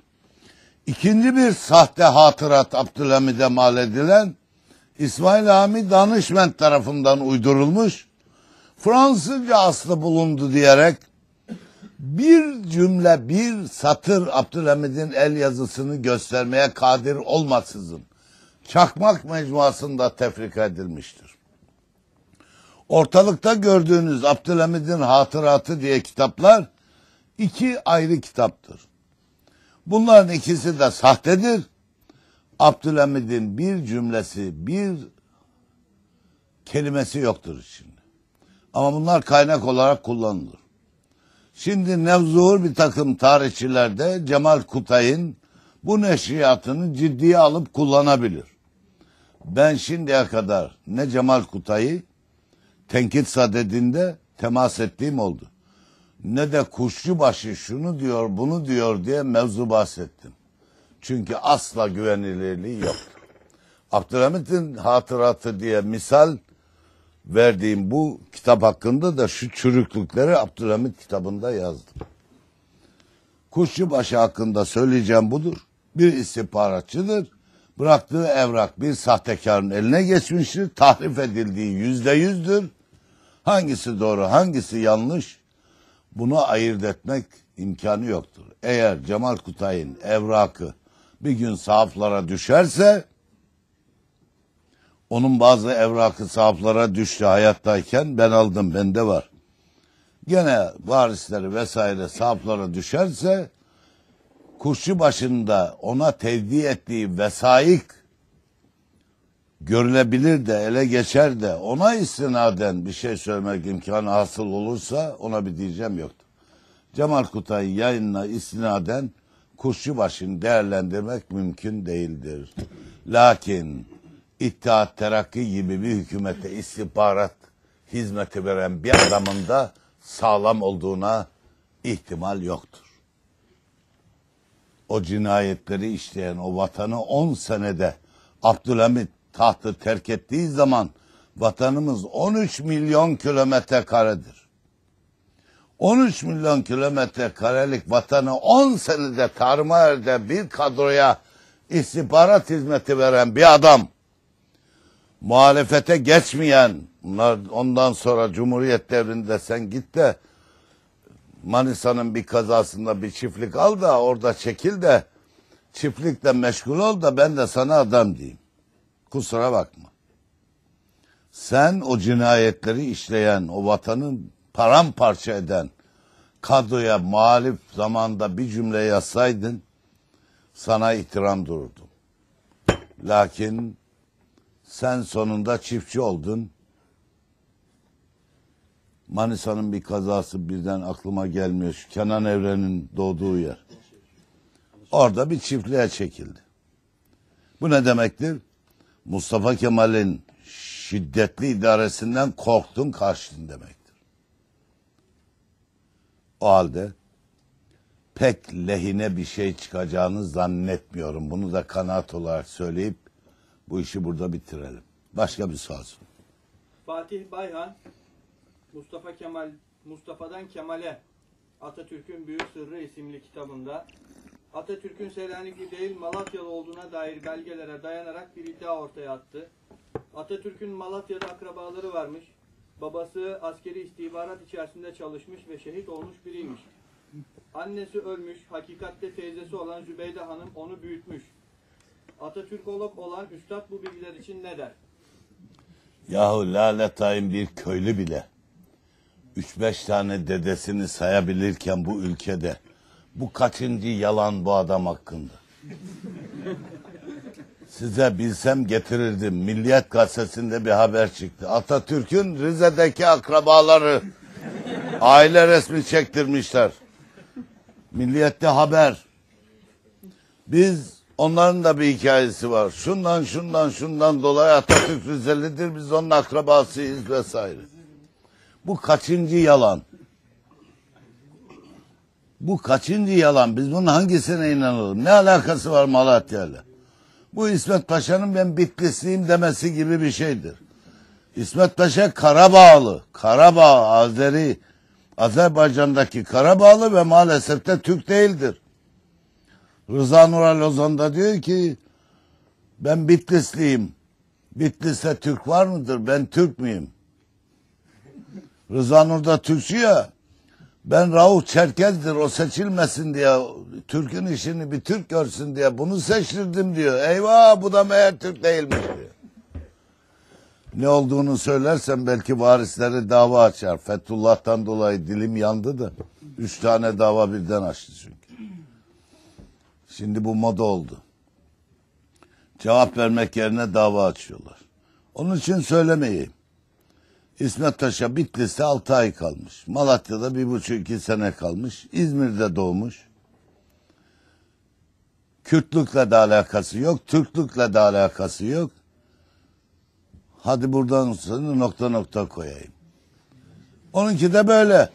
İkinci bir sahte hatırat Abdülhamid'e mal edilen İsmail Ami Danışment tarafından uydurulmuş, Fransızca aslı bulundu diyerek bir cümle, bir satır Abdülhamid'in el yazısını göstermeye kadir olmaksızın çakmak mecmuasında tefrika edilmiştir. Ortalıkta gördüğünüz Abdülhamid'in hatıratı diye kitaplar iki ayrı kitaptır. Bunların ikisi de sahtedir Abdülhamid'in bir cümlesi, bir kelimesi yoktur şimdi. Ama bunlar kaynak olarak kullanılır. Şimdi nevzuhur bir takım tarihçiler de Cemal Kutay'ın bu neşriyatını ciddiye alıp kullanabilir. Ben şimdiye kadar ne Cemal Kutay'ı tenkit sadedinde temas ettiğim oldu. Ne de kuşçu başı şunu diyor bunu diyor diye mevzu bahsettim. Çünkü asla güvenilirliği yok. Abdülhamit'in hatıratı diye misal verdiğim bu kitap hakkında da şu çürüklükleri Abdülhamit kitabında yazdım. Kuşçubaşı hakkında söyleyeceğim budur. Bir istihbaratçıdır. Bıraktığı evrak bir sahtekarın eline geçmiştir. Tahrif edildiği yüzde yüzdür. Hangisi doğru hangisi yanlış bunu ayırt etmek imkanı yoktur. Eğer Cemal Kutay'ın evrakı bir gün sahaflara düşerse onun bazı evrakı sahaflara düştü hayattayken ben aldım bende var. Gene varisleri vesaire sahaflara düşerse kuşçu başında ona tevdi ettiği vesaik görülebilir de ele geçer de ona istinaden bir şey söylemek imkanı hasıl olursa ona bir diyeceğim yoktu. Cemal Kutay yayınına istinaden kurşu başını değerlendirmek mümkün değildir. Lakin İttihat Terakki gibi bir hükümete istihbarat hizmeti veren bir adamın da sağlam olduğuna ihtimal yoktur. O cinayetleri işleyen o vatanı 10 senede Abdülhamit tahtı terk ettiği zaman vatanımız 13 milyon kilometre karedir. 13 milyon kilometre karelik vatanı 10 senede tarma erde bir kadroya istihbarat hizmeti veren bir adam muhalefete geçmeyen bunlar ondan sonra Cumhuriyet devrinde sen git de Manisa'nın bir kazasında bir çiftlik al da orada çekil de çiftlikle meşgul ol da ben de sana adam diyeyim. Kusura bakma. Sen o cinayetleri işleyen, o vatanın paramparça eden kadroya muhalif zamanda bir cümle yazsaydın sana itiram dururdum. Lakin sen sonunda çiftçi oldun. Manisa'nın bir kazası birden aklıma gelmiyor. Şu Kenan Evren'in doğduğu yer. Orada bir çiftliğe çekildi. Bu ne demektir? Mustafa Kemal'in şiddetli idaresinden korktun kaçtın demek. O halde pek lehine bir şey çıkacağını zannetmiyorum. Bunu da kanaat olarak söyleyip bu işi burada bitirelim. Başka bir sual sor. Fatih Bayhan, Mustafa Kemal, Mustafa'dan Kemal'e Atatürk'ün Büyük Sırrı isimli kitabında Atatürk'ün Selanikli değil Malatyalı olduğuna dair belgelere dayanarak bir iddia ortaya attı. Atatürk'ün Malatya'da akrabaları varmış. Babası askeri istihbarat içerisinde çalışmış ve şehit olmuş biriymiş. Annesi ölmüş, hakikatte teyzesi olan Zübeyde Hanım onu büyütmüş. Atatürkolog olan üstad bu bilgiler için ne der? Yahu laletayın bir köylü bile 3-5 tane dedesini sayabilirken bu ülkede bu kaçıncı yalan bu adam hakkında? Size bilsem getirirdim. Milliyet gazetesinde bir haber çıktı. Atatürk'ün Rize'deki akrabaları aile resmi çektirmişler. Milliyette haber. Biz onların da bir hikayesi var. Şundan şundan şundan dolayı Atatürk Rizelidir. Biz onun akrabasıyız vesaire. Bu kaçıncı yalan? Bu kaçıncı yalan? Biz bunun hangisine inanalım? Ne alakası var Malatya'yla? Bu İsmet Paşa'nın ben Bitlisliyim demesi gibi bir şeydir. İsmet Paşa Karabağlı, Karabağ Azeri, Azerbaycan'daki Karabağlı ve maalesef de Türk değildir. Rıza Nural Ozan'da diyor ki ben Bitlisliyim. Bitlis'te Türk var mıdır? Ben Türk müyüm? Rıza Nur da Türkçü ya. Ben Rauf Çerkez'dir o seçilmesin diye Türk'ün işini bir Türk görsün diye bunu seçtirdim diyor. Eyvah bu da meğer Türk değilmiş diyor. Ne olduğunu söylersem belki varisleri dava açar. Fethullah'tan dolayı dilim yandı da. Üç tane dava birden açtı çünkü. Şimdi bu moda oldu. Cevap vermek yerine dava açıyorlar. Onun için söylemeyeyim. İsmet Taş'a Bitlis'te 6 ay kalmış. Malatya'da 1,5-2 sene kalmış. İzmir'de doğmuş. Kürtlükle de alakası yok. Türklükle de alakası yok. Hadi buradan sonra nokta nokta koyayım. Onunki de böyle.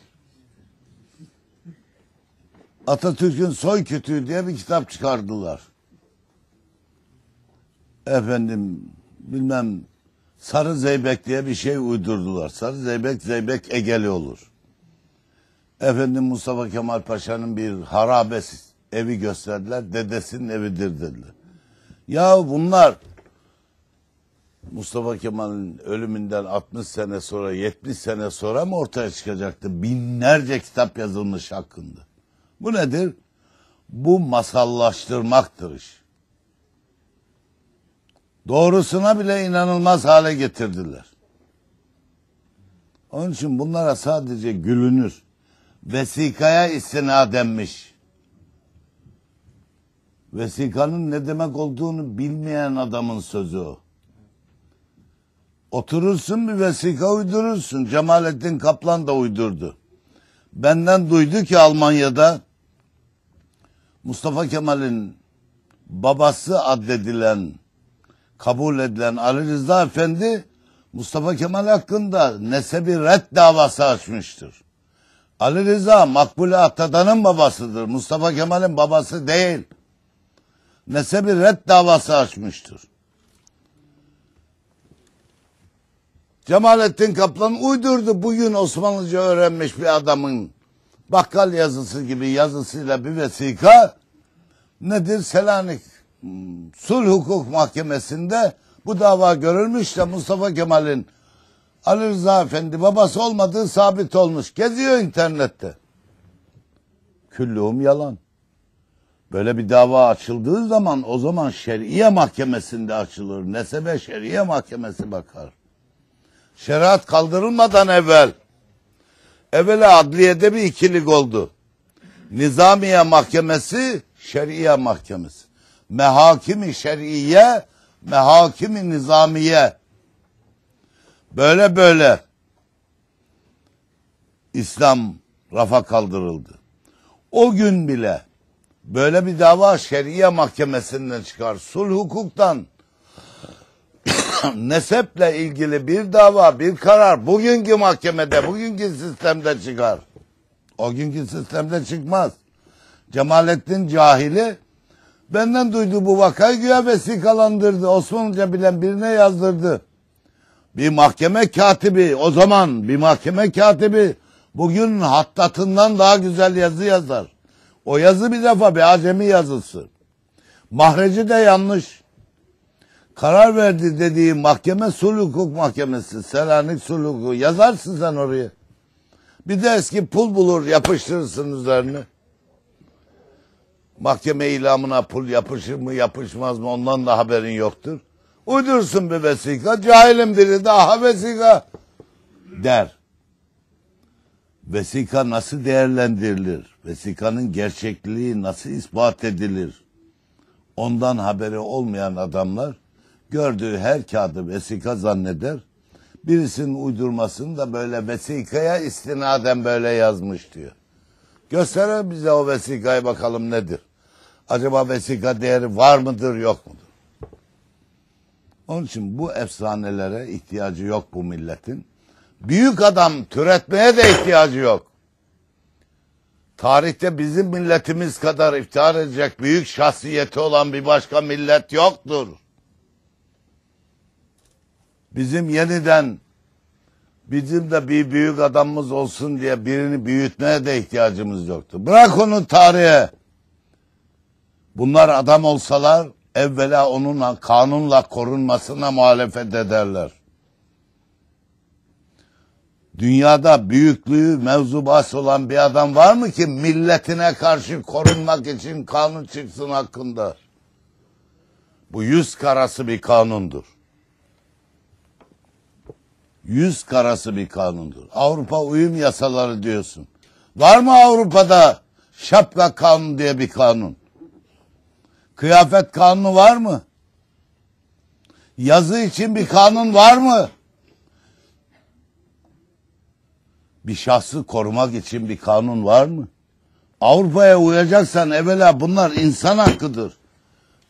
Atatürk'ün soy kütüğü diye bir kitap çıkardılar. Efendim bilmem Sarı zeybek diye bir şey uydurdular. Sarı zeybek zeybek egeli olur. Efendim Mustafa Kemal Paşa'nın bir harabesi evi gösterdiler. Dedesinin evidir dediler. Ya bunlar Mustafa Kemal'in ölümünden 60 sene sonra 70 sene sonra mı ortaya çıkacaktı? Binlerce kitap yazılmış hakkında. Bu nedir? Bu masallaştırmaktır iş. Doğrusuna bile inanılmaz hale getirdiler. Onun için bunlara sadece gülünür. Vesikaya istinadenmiş. Vesikanın ne demek olduğunu bilmeyen adamın sözü o. Oturursun bir vesika uydurursun. Cemalettin Kaplan da uydurdu. Benden duydu ki Almanya'da Mustafa Kemal'in babası addedilen kabul edilen Ali Rıza Efendi Mustafa Kemal hakkında nesebi red davası açmıştır. Ali Rıza Makbule Atadan'ın babasıdır. Mustafa Kemal'in babası değil. Nesebi red davası açmıştır. Cemalettin Kaplan uydurdu bugün Osmanlıca öğrenmiş bir adamın bakkal yazısı gibi yazısıyla bir vesika nedir? Selanik sulh hukuk mahkemesinde bu dava görülmüş de Mustafa Kemal'in Ali Rıza Efendi babası olmadığı sabit olmuş. Geziyor internette. Küllüğüm yalan. Böyle bir dava açıldığı zaman o zaman şer'iye mahkemesinde açılır. Nesebe şer'iye mahkemesi bakar. Şeriat kaldırılmadan evvel evvela adliyede bir ikilik oldu. Nizamiye mahkemesi şer'iye mahkemesi mehakimi şer'iye, mehakimi nizamiye. Böyle böyle İslam rafa kaldırıldı. O gün bile böyle bir dava şeriye mahkemesinden çıkar. Sulh hukuktan neseple ilgili bir dava, bir karar bugünkü mahkemede, bugünkü sistemde çıkar. O günkü sistemde çıkmaz. Cemalettin Cahili Benden duyduğu bu vakayı güya vesikalandırdı. Osmanlıca bilen birine yazdırdı. Bir mahkeme katibi o zaman bir mahkeme katibi bugün hattatından daha güzel yazı yazar. O yazı bir defa bir acemi yazısı. Mahreci de yanlış. Karar verdi dediği mahkeme sulukuk mahkemesi. Selanik sulukuk. Yazarsın sen oraya. Bir de eski pul bulur yapıştırırsın üzerine. Mahkeme ilamına pul yapışır mı yapışmaz mı ondan da haberin yoktur. Uydursun bir vesika. Cahilim biri daha vesika der. Vesika nasıl değerlendirilir? Vesikanın gerçekliği nasıl ispat edilir? Ondan haberi olmayan adamlar gördüğü her kağıdı vesika zanneder. Birisinin uydurmasını da böyle vesikaya istinaden böyle yazmış diyor. Gösterin bize o vesikayı bakalım nedir? acaba vesika değeri var mıdır yok mudur? Onun için bu efsanelere ihtiyacı yok bu milletin. Büyük adam türetmeye de ihtiyacı yok. Tarihte bizim milletimiz kadar iftihar edecek büyük şahsiyeti olan bir başka millet yoktur. Bizim yeniden bizim de bir büyük adamımız olsun diye birini büyütmeye de ihtiyacımız yoktu. Bırak onu tarihe. Bunlar adam olsalar evvela onunla kanunla korunmasına muhalefet ederler. Dünyada büyüklüğü mevzubas olan bir adam var mı ki milletine karşı korunmak için kanun çıksın hakkında? Bu yüz karası bir kanundur. Yüz karası bir kanundur. Avrupa uyum yasaları diyorsun. Var mı Avrupa'da şapka kanunu diye bir kanun? Kıyafet kanunu var mı? Yazı için bir kanun var mı? Bir şahsı korumak için bir kanun var mı? Avrupa'ya uyacaksan evvela bunlar insan hakkıdır.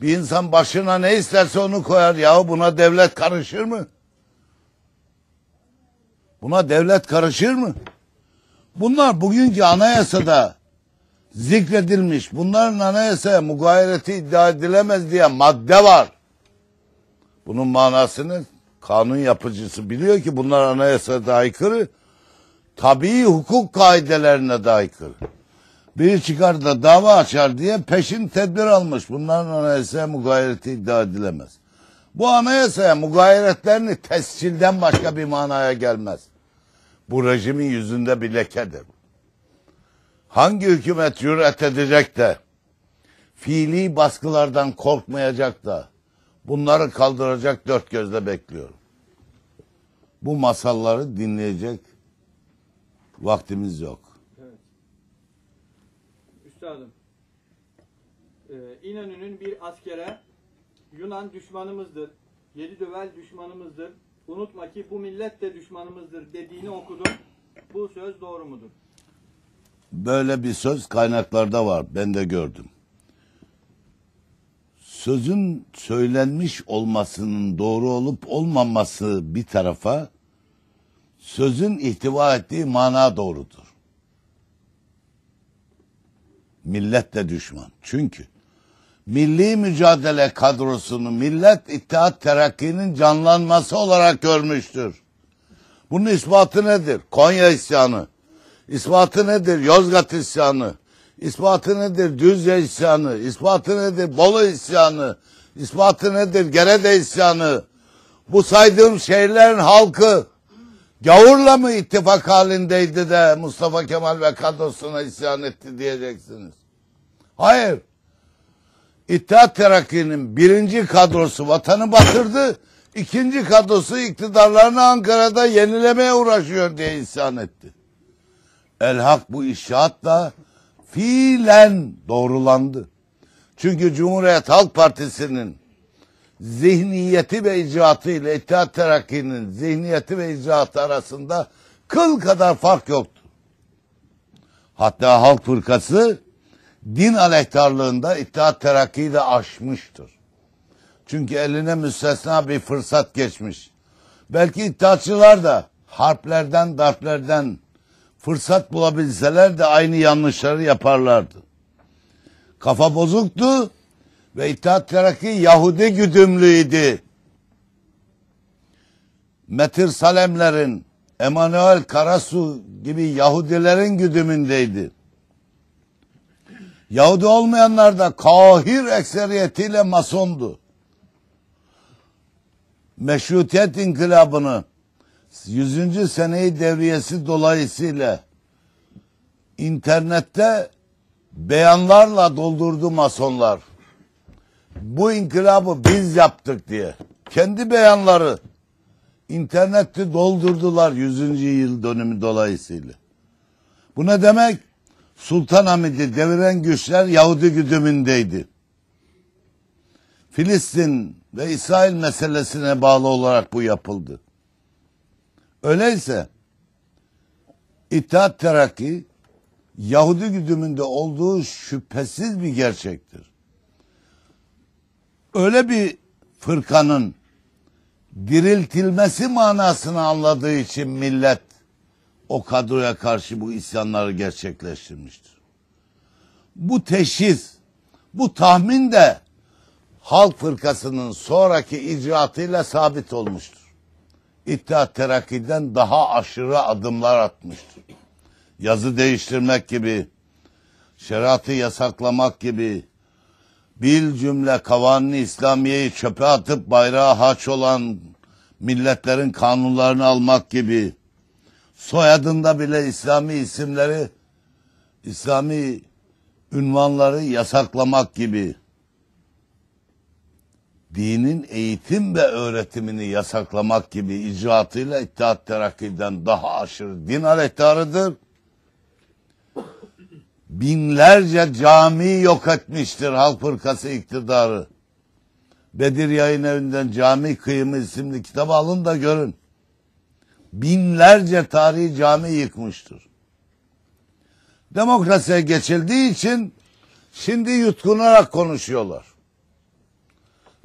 Bir insan başına ne isterse onu koyar. Yahu buna devlet karışır mı? Buna devlet karışır mı? Bunlar bugünkü anayasada zikredilmiş bunların anayasaya mugayireti iddia edilemez diye madde var. Bunun manasını kanun yapıcısı biliyor ki bunlar anayasaya da aykırı. Tabii hukuk kaidelerine de aykırı. Biri çıkar da dava açar diye peşin tedbir almış. Bunların anayasaya mugayireti iddia edilemez. Bu anayasaya mugayiretlerini tescilden başka bir manaya gelmez. Bu rejimin yüzünde bir lekedir hangi hükümet cüret edecek de fiili baskılardan korkmayacak da bunları kaldıracak dört gözle bekliyorum. Bu masalları dinleyecek vaktimiz yok. Evet. Üstadım, ee, İnönü'nün bir askere Yunan düşmanımızdır, yedi dövel düşmanımızdır, unutma ki bu millet de düşmanımızdır dediğini okudum. Bu söz doğru mudur? Böyle bir söz kaynaklarda var. Ben de gördüm. Sözün söylenmiş olmasının doğru olup olmaması bir tarafa sözün ihtiva ettiği mana doğrudur. Millet de düşman. Çünkü milli mücadele kadrosunu millet İttihat Terakki'nin canlanması olarak görmüştür. Bunun ispatı nedir? Konya isyanı. İspatı nedir? Yozgat isyanı. İspatı nedir? Düzce isyanı. İspatı nedir? Bolu isyanı. İspatı nedir? Gerede isyanı. Bu saydığım şehirlerin halkı gavurla mı ittifak halindeydi de Mustafa Kemal ve kadrosuna isyan etti diyeceksiniz. Hayır. İttihat Terakki'nin birinci kadrosu vatanı batırdı. ikinci kadrosu iktidarlarını Ankara'da yenilemeye uğraşıyor diye isyan etti. El Hak bu inşaatla fiilen doğrulandı. Çünkü Cumhuriyet Halk Partisi'nin zihniyeti ve icraatı ile İttihat Terakki'nin zihniyeti ve icraatı arasında kıl kadar fark yoktu. Hatta Halk Fırkası din aleyhtarlığında İttihat Terakki'yi de aşmıştır. Çünkü eline müstesna bir fırsat geçmiş. Belki iddiatçılar da harplerden, darplerden, fırsat bulabilseler de aynı yanlışları yaparlardı. Kafa bozuktu ve İttihat Terakki Yahudi güdümlüydü. Metir Salemlerin, Emanuel Karasu gibi Yahudilerin güdümündeydi. Yahudi olmayanlar da kahir ekseriyetiyle masondu. Meşrutiyet inkılabını 100. seneyi devriyesi dolayısıyla internette beyanlarla doldurdu masonlar. Bu inkılabı biz yaptık diye. Kendi beyanları internette doldurdular 100. yıl dönümü dolayısıyla. Bu ne demek? Sultanahmet'i deviren güçler Yahudi güdümündeydi. Filistin ve İsrail meselesine bağlı olarak bu yapıldı. Öyleyse İttihat Terakki Yahudi güdümünde olduğu şüphesiz bir gerçektir. Öyle bir fırkanın diriltilmesi manasını anladığı için millet o kadroya karşı bu isyanları gerçekleştirmiştir. Bu teşhis, bu tahmin de halk fırkasının sonraki icraatıyla sabit olmuştur. İttihat Terakki'den daha aşırı adımlar atmıştır. Yazı değiştirmek gibi, şeriatı yasaklamak gibi, bir cümle kavanını İslamiye'yi çöpe atıp bayrağa haç olan milletlerin kanunlarını almak gibi, soyadında bile İslami isimleri, İslami ünvanları yasaklamak gibi, dinin eğitim ve öğretimini yasaklamak gibi icraatıyla İttihat Terakki'den daha aşırı din aleyhtarıdır. Binlerce cami yok etmiştir Halk Fırkası iktidarı. Bedir Yayın Evi'nden Cami Kıyımı isimli kitabı alın da görün. Binlerce tarihi cami yıkmıştır. Demokrasiye geçildiği için şimdi yutkunarak konuşuyorlar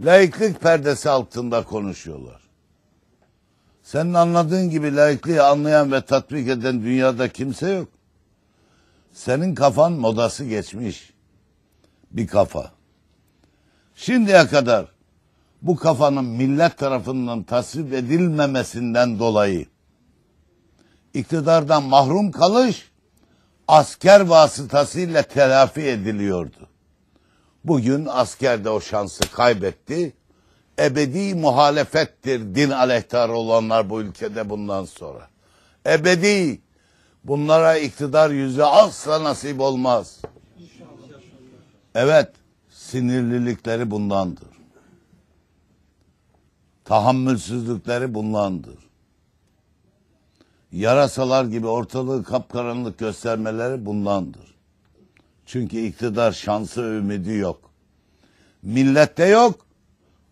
laiklik perdesi altında konuşuyorlar. Senin anladığın gibi laikliği anlayan ve tatbik eden dünyada kimse yok. Senin kafan modası geçmiş. Bir kafa. Şimdiye kadar bu kafanın millet tarafından tasvip edilmemesinden dolayı iktidardan mahrum kalış asker vasıtasıyla telafi ediliyordu. Bugün asker de o şansı kaybetti. Ebedi muhalefettir din aleyhtarı olanlar bu ülkede bundan sonra. Ebedi bunlara iktidar yüzü asla nasip olmaz. Evet sinirlilikleri bundandır. Tahammülsüzlükleri bundandır. Yarasalar gibi ortalığı kapkaranlık göstermeleri bundandır. Çünkü iktidar şansı ümidi yok. Millette yok.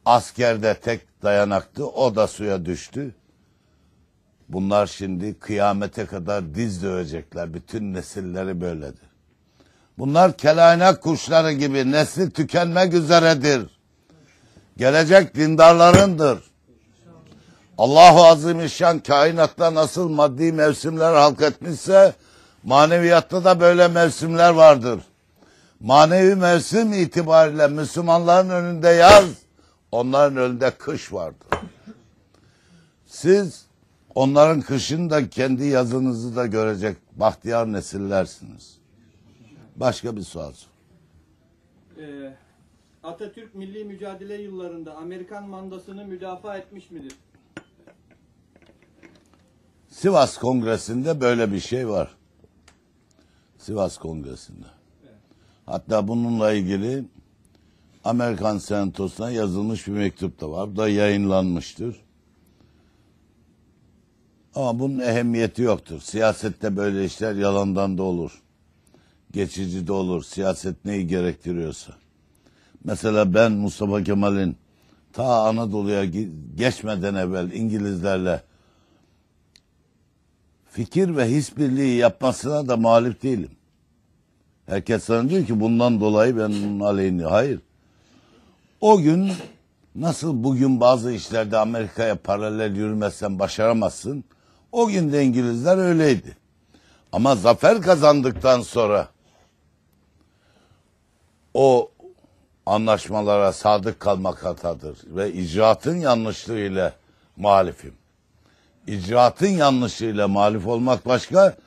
Askerde tek dayanaktı. O da suya düştü. Bunlar şimdi kıyamete kadar diz dövecekler. Bütün nesilleri böyledir. Bunlar kelaynak kuşları gibi nesli tükenmek üzeredir. Gelecek dindarlarındır. Allahu Azimüşşan kainatta nasıl maddi mevsimler halk etmişse Maneviyatta da böyle mevsimler vardır. Manevi mevsim itibariyle Müslümanların önünde yaz, onların önünde kış vardır. Siz onların kışını da kendi yazınızı da görecek bahtiyar nesillersiniz. Başka bir sual sor. Ee, Atatürk milli mücadele yıllarında Amerikan mandasını müdafaa etmiş midir? Sivas Kongresi'nde böyle bir şey var. Sivas Kongresi'nde. Hatta bununla ilgili Amerikan Senatosu'na yazılmış bir mektup da var. Bu da yayınlanmıştır. Ama bunun ehemmiyeti yoktur. Siyasette böyle işler yalandan da olur. Geçici de olur. Siyaset neyi gerektiriyorsa. Mesela ben Mustafa Kemal'in ta Anadolu'ya geçmeden evvel İngilizlerle fikir ve his birliği yapmasına da muhalif değilim. Herkes sana diyor ki bundan dolayı ben bunun aleyhine. Hayır. O gün nasıl bugün bazı işlerde Amerika'ya paralel yürümezsen başaramazsın. O gün de İngilizler öyleydi. Ama zafer kazandıktan sonra o anlaşmalara sadık kalmak hatadır ve icraatın yanlışlığıyla muhalifim. İcraatın yanlışlığıyla muhalif olmak başka,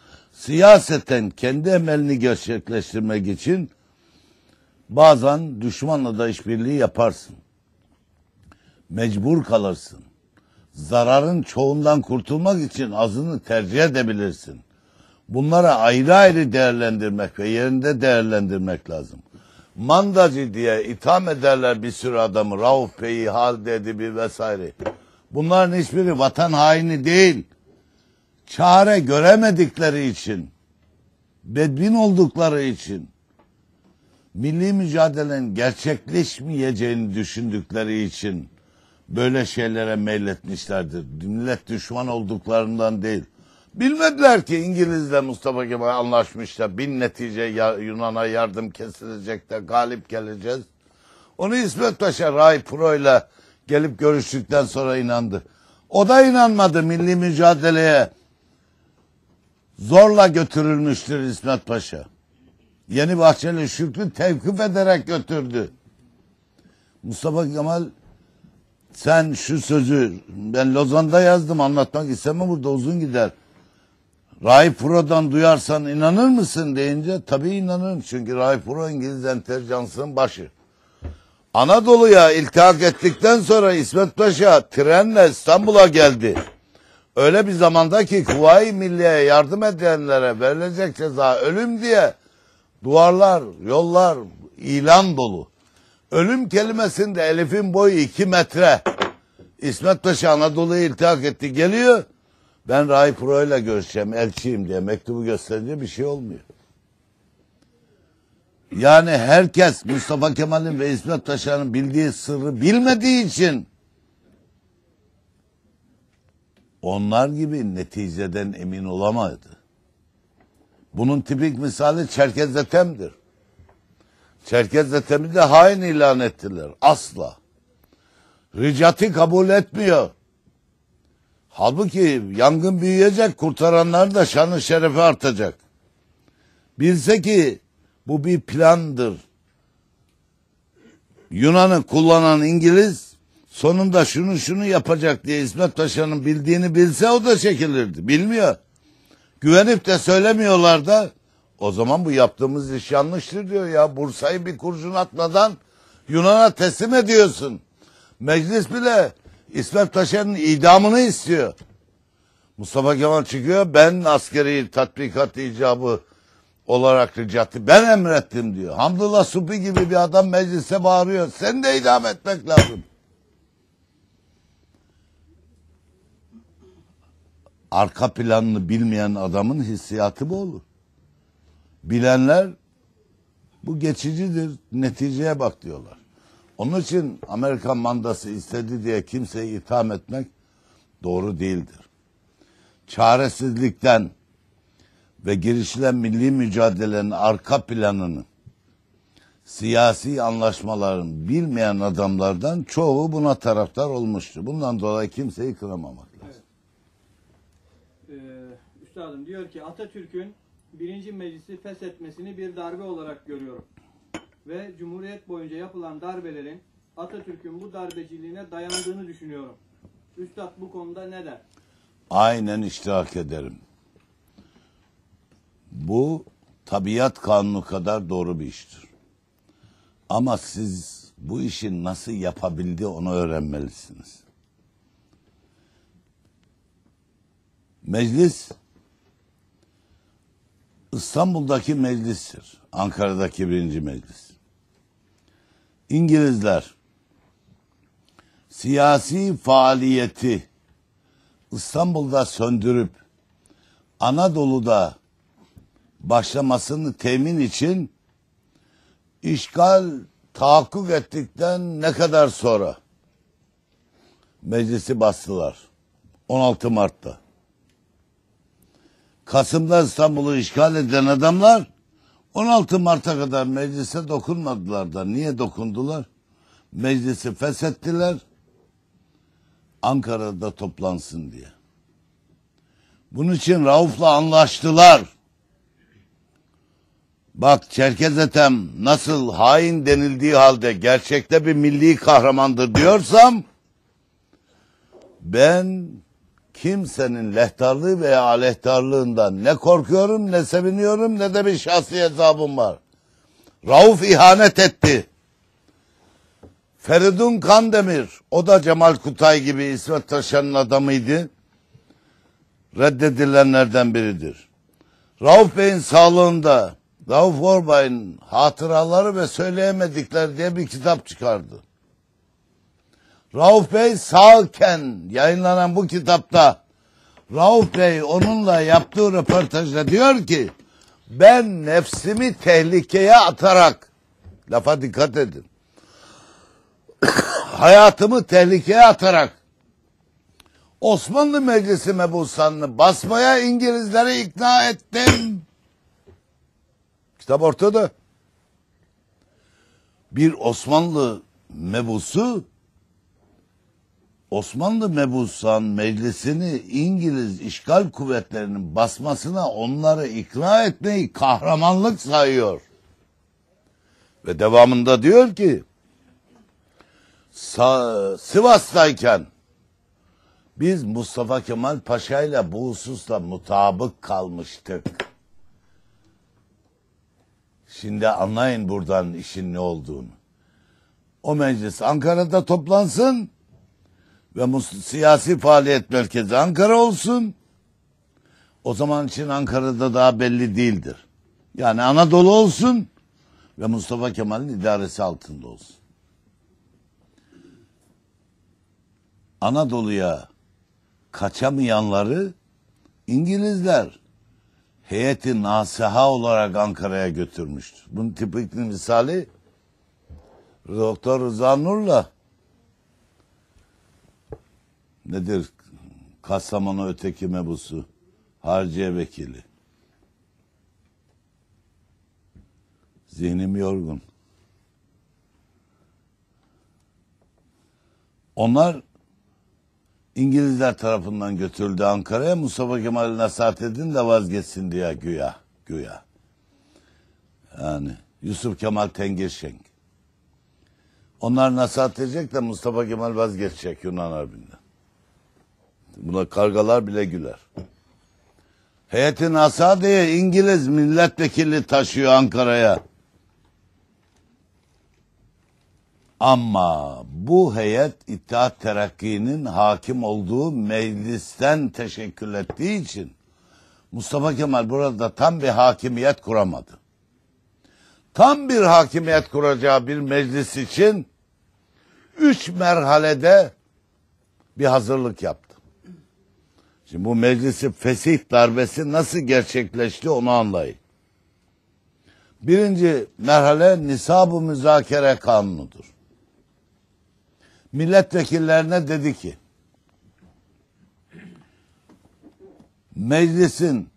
siyaseten kendi emelini gerçekleştirmek için bazen düşmanla da işbirliği yaparsın. Mecbur kalırsın. Zararın çoğundan kurtulmak için azını tercih edebilirsin. Bunlara ayrı ayrı değerlendirmek ve yerinde değerlendirmek lazım. Mandacı diye itham ederler bir sürü adamı. Rauf Bey'i, Halide Edip'i vesaire. Bunların hiçbiri vatan haini değil çare göremedikleri için, bedbin oldukları için, milli mücadelenin gerçekleşmeyeceğini düşündükleri için böyle şeylere meyletmişlerdir. Millet düşman olduklarından değil. Bilmediler ki İngilizle Mustafa Kemal anlaşmış da bin netice Yunan'a yardım kesilecek de galip geleceğiz. Onu İsmet Paşa Ray Pro ile gelip görüştükten sonra inandı. O da inanmadı milli mücadeleye zorla götürülmüştür İsmet Paşa. Yeni Bahçeli Şükrü tevkif ederek götürdü. Mustafa Kemal sen şu sözü ben Lozan'da yazdım anlatmak istemem burada uzun gider. Raif Furo'dan duyarsan inanır mısın deyince tabii inanırım. Çünkü Raif Furo İngiliz enterjansının başı. Anadolu'ya iltihak ettikten sonra İsmet Paşa trenle İstanbul'a geldi. Öyle bir zamanda ki Kuvayi Milliye'ye yardım edenlere verilecek ceza ölüm diye duvarlar, yollar, ilan dolu. Ölüm kelimesinde Elif'in boyu iki metre. İsmet Paşa Anadolu'yu iltihak etti geliyor. Ben Raif Uro ile görüşeceğim, elçiyim diye mektubu gösterince bir şey olmuyor. Yani herkes Mustafa Kemal'in ve İsmet Paşa'nın bildiği sırrı bilmediği için onlar gibi neticeden emin olamadı. Bunun tipik misali Çerkez Zetem'dir. Çerkez Zetem'i de hain ilan ettiler. Asla. Ricati kabul etmiyor. Halbuki yangın büyüyecek, kurtaranlar da şanı şerefi artacak. Bilse ki bu bir plandır. Yunan'ı kullanan İngiliz Sonunda şunu şunu yapacak diye İsmet Paşa'nın bildiğini bilse o da çekilirdi. Bilmiyor. Güvenip de söylemiyorlar da o zaman bu yaptığımız iş yanlıştır diyor ya. Bursa'yı bir kurşun atmadan Yunan'a teslim ediyorsun. Meclis bile İsmet Paşa'nın idamını istiyor. Mustafa Kemal çıkıyor ben askeri tatbikat icabı olarak ricattı. Ben emrettim diyor. Hamdullah Supi gibi bir adam meclise bağırıyor. Sen de idam etmek lazım. arka planını bilmeyen adamın hissiyatı bu olur. Bilenler bu geçicidir, neticeye bak diyorlar. Onun için Amerikan mandası istedi diye kimseyi itham etmek doğru değildir. Çaresizlikten ve girişilen milli mücadelenin arka planını siyasi anlaşmaların bilmeyen adamlardan çoğu buna taraftar olmuştu. Bundan dolayı kimseyi kıramamak üstadım diyor ki Atatürk'ün birinci meclisi feshetmesini bir darbe olarak görüyorum. Ve Cumhuriyet boyunca yapılan darbelerin Atatürk'ün bu darbeciliğine dayandığını düşünüyorum. Üstad bu konuda ne der? Aynen iştirak ederim. Bu tabiat kanunu kadar doğru bir iştir. Ama siz bu işin nasıl yapabildi onu öğrenmelisiniz. Meclis İstanbul'daki meclistir. Ankara'daki birinci meclis. İngilizler siyasi faaliyeti İstanbul'da söndürüp Anadolu'da başlamasını temin için işgal tahakkuk ettikten ne kadar sonra meclisi bastılar 16 Mart'ta. Kasım'da İstanbul'u işgal eden adamlar 16 Mart'a kadar meclise dokunmadılar da niye dokundular? Meclisi feshettiler. Ankara'da toplansın diye. Bunun için Rauf'la anlaştılar. Bak Çerkez Etem nasıl hain denildiği halde gerçekte bir milli kahramandır diyorsam ben kimsenin lehtarlığı veya aleyhtarlığından ne korkuyorum ne seviniyorum ne de bir şahsi hesabım var. Rauf ihanet etti. Feridun Kandemir, o da Cemal Kutay gibi İsmet Taşan'ın adamıydı. Reddedilenlerden biridir. Rauf Bey'in sağlığında Rauf Orbay'ın hatıraları ve söyleyemedikler diye bir kitap çıkardı. Rauf Bey sağken yayınlanan bu kitapta Rauf Bey onunla yaptığı röportajda diyor ki ben nefsimi tehlikeye atarak lafa dikkat edin hayatımı tehlikeye atarak Osmanlı Meclisi mebusanını basmaya İngilizleri ikna ettim. Kitap ortada. Bir Osmanlı mebusu Osmanlı mebusan meclisini İngiliz işgal kuvvetlerinin basmasına onları ikna etmeyi kahramanlık sayıyor. Ve devamında diyor ki Sivas'tayken biz Mustafa Kemal Paşa ile bu hususla mutabık kalmıştık. Şimdi anlayın buradan işin ne olduğunu. O meclis Ankara'da toplansın ve siyasi faaliyet merkezi Ankara olsun. O zaman için Ankara'da daha belli değildir. Yani Anadolu olsun ve Mustafa Kemal'in idaresi altında olsun. Anadolu'ya kaçamayanları İngilizler heyeti nasiha olarak Ankara'ya götürmüştür. Bunun tipik bir misali Doktor Rıza Nur'la nedir Kastamonu öteki mebusu harciye vekili. Zihnim yorgun. Onlar İngilizler tarafından götürüldü Ankara'ya. Mustafa Kemal Nesatettin de vazgeçsin diye güya. Güya. Yani Yusuf Kemal Tengirşenk. Onlar nasıl edecek de Mustafa Kemal vazgeçecek Yunan Harbi'nden. Buna kargalar bile güler. Heyetin asa diye İngiliz milletvekili taşıyor Ankara'ya. Ama bu heyet İttihat Terakki'nin hakim olduğu meclisten teşekkür ettiği için Mustafa Kemal burada tam bir hakimiyet kuramadı. Tam bir hakimiyet kuracağı bir meclis için üç merhalede bir hazırlık yaptı. Şimdi bu meclisi fesih darbesi nasıl gerçekleşti onu anlayın. Birinci merhale nisab-ı müzakere kanunudur. Milletvekillerine dedi ki meclisin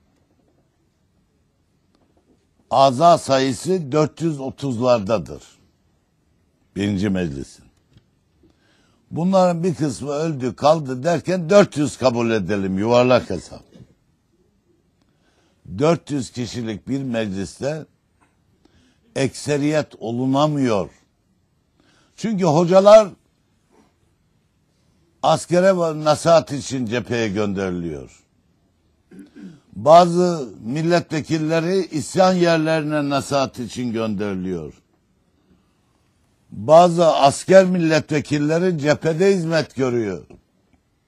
aza sayısı 430'lardadır. Birinci meclis. Bunların bir kısmı öldü kaldı derken 400 kabul edelim yuvarlak hesap. 400 kişilik bir mecliste ekseriyet olunamıyor. Çünkü hocalar askere nasihat için cepheye gönderiliyor. Bazı milletvekilleri isyan yerlerine nasihat için gönderiliyor bazı asker milletvekilleri cephede hizmet görüyor.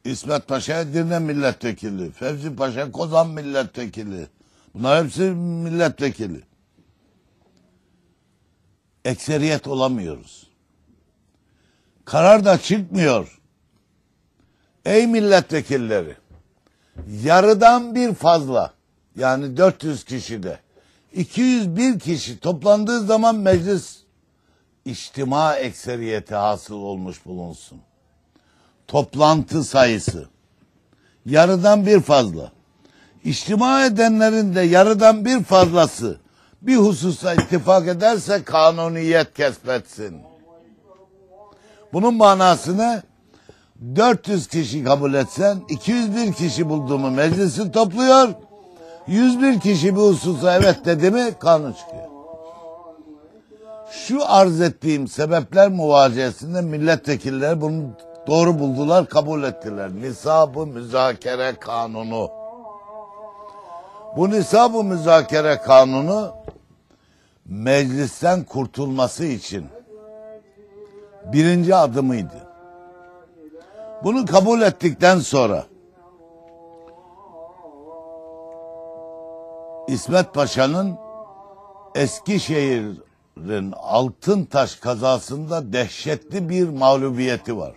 İsmet Paşa Edirne milletvekili, Fevzi Paşa Kozan milletvekili. Bunlar hepsi milletvekili. Ekseriyet olamıyoruz. Karar da çıkmıyor. Ey milletvekilleri, yarıdan bir fazla yani 400 kişide 201 kişi toplandığı zaman meclis içtima ekseriyeti hasıl olmuş bulunsun. Toplantı sayısı yarıdan bir fazla. İçtima edenlerin de yarıdan bir fazlası bir hususa ittifak ederse kanuniyet kesbetsin. Bunun manasını 400 kişi kabul etsen 201 kişi bulduğumu meclisi topluyor. 101 kişi bir hususa evet dedi mi kanun çıkıyor. Şu arz ettiğim sebepler muvaciyesinde milletvekilleri bunu doğru buldular, kabul ettiler. Nisabı müzakere kanunu. Bu nisabı müzakere kanunu meclisten kurtulması için birinci adımıydı. Bunu kabul ettikten sonra İsmet Paşa'nın Eskişehir Altın Taş kazasında dehşetli bir mağlubiyeti var.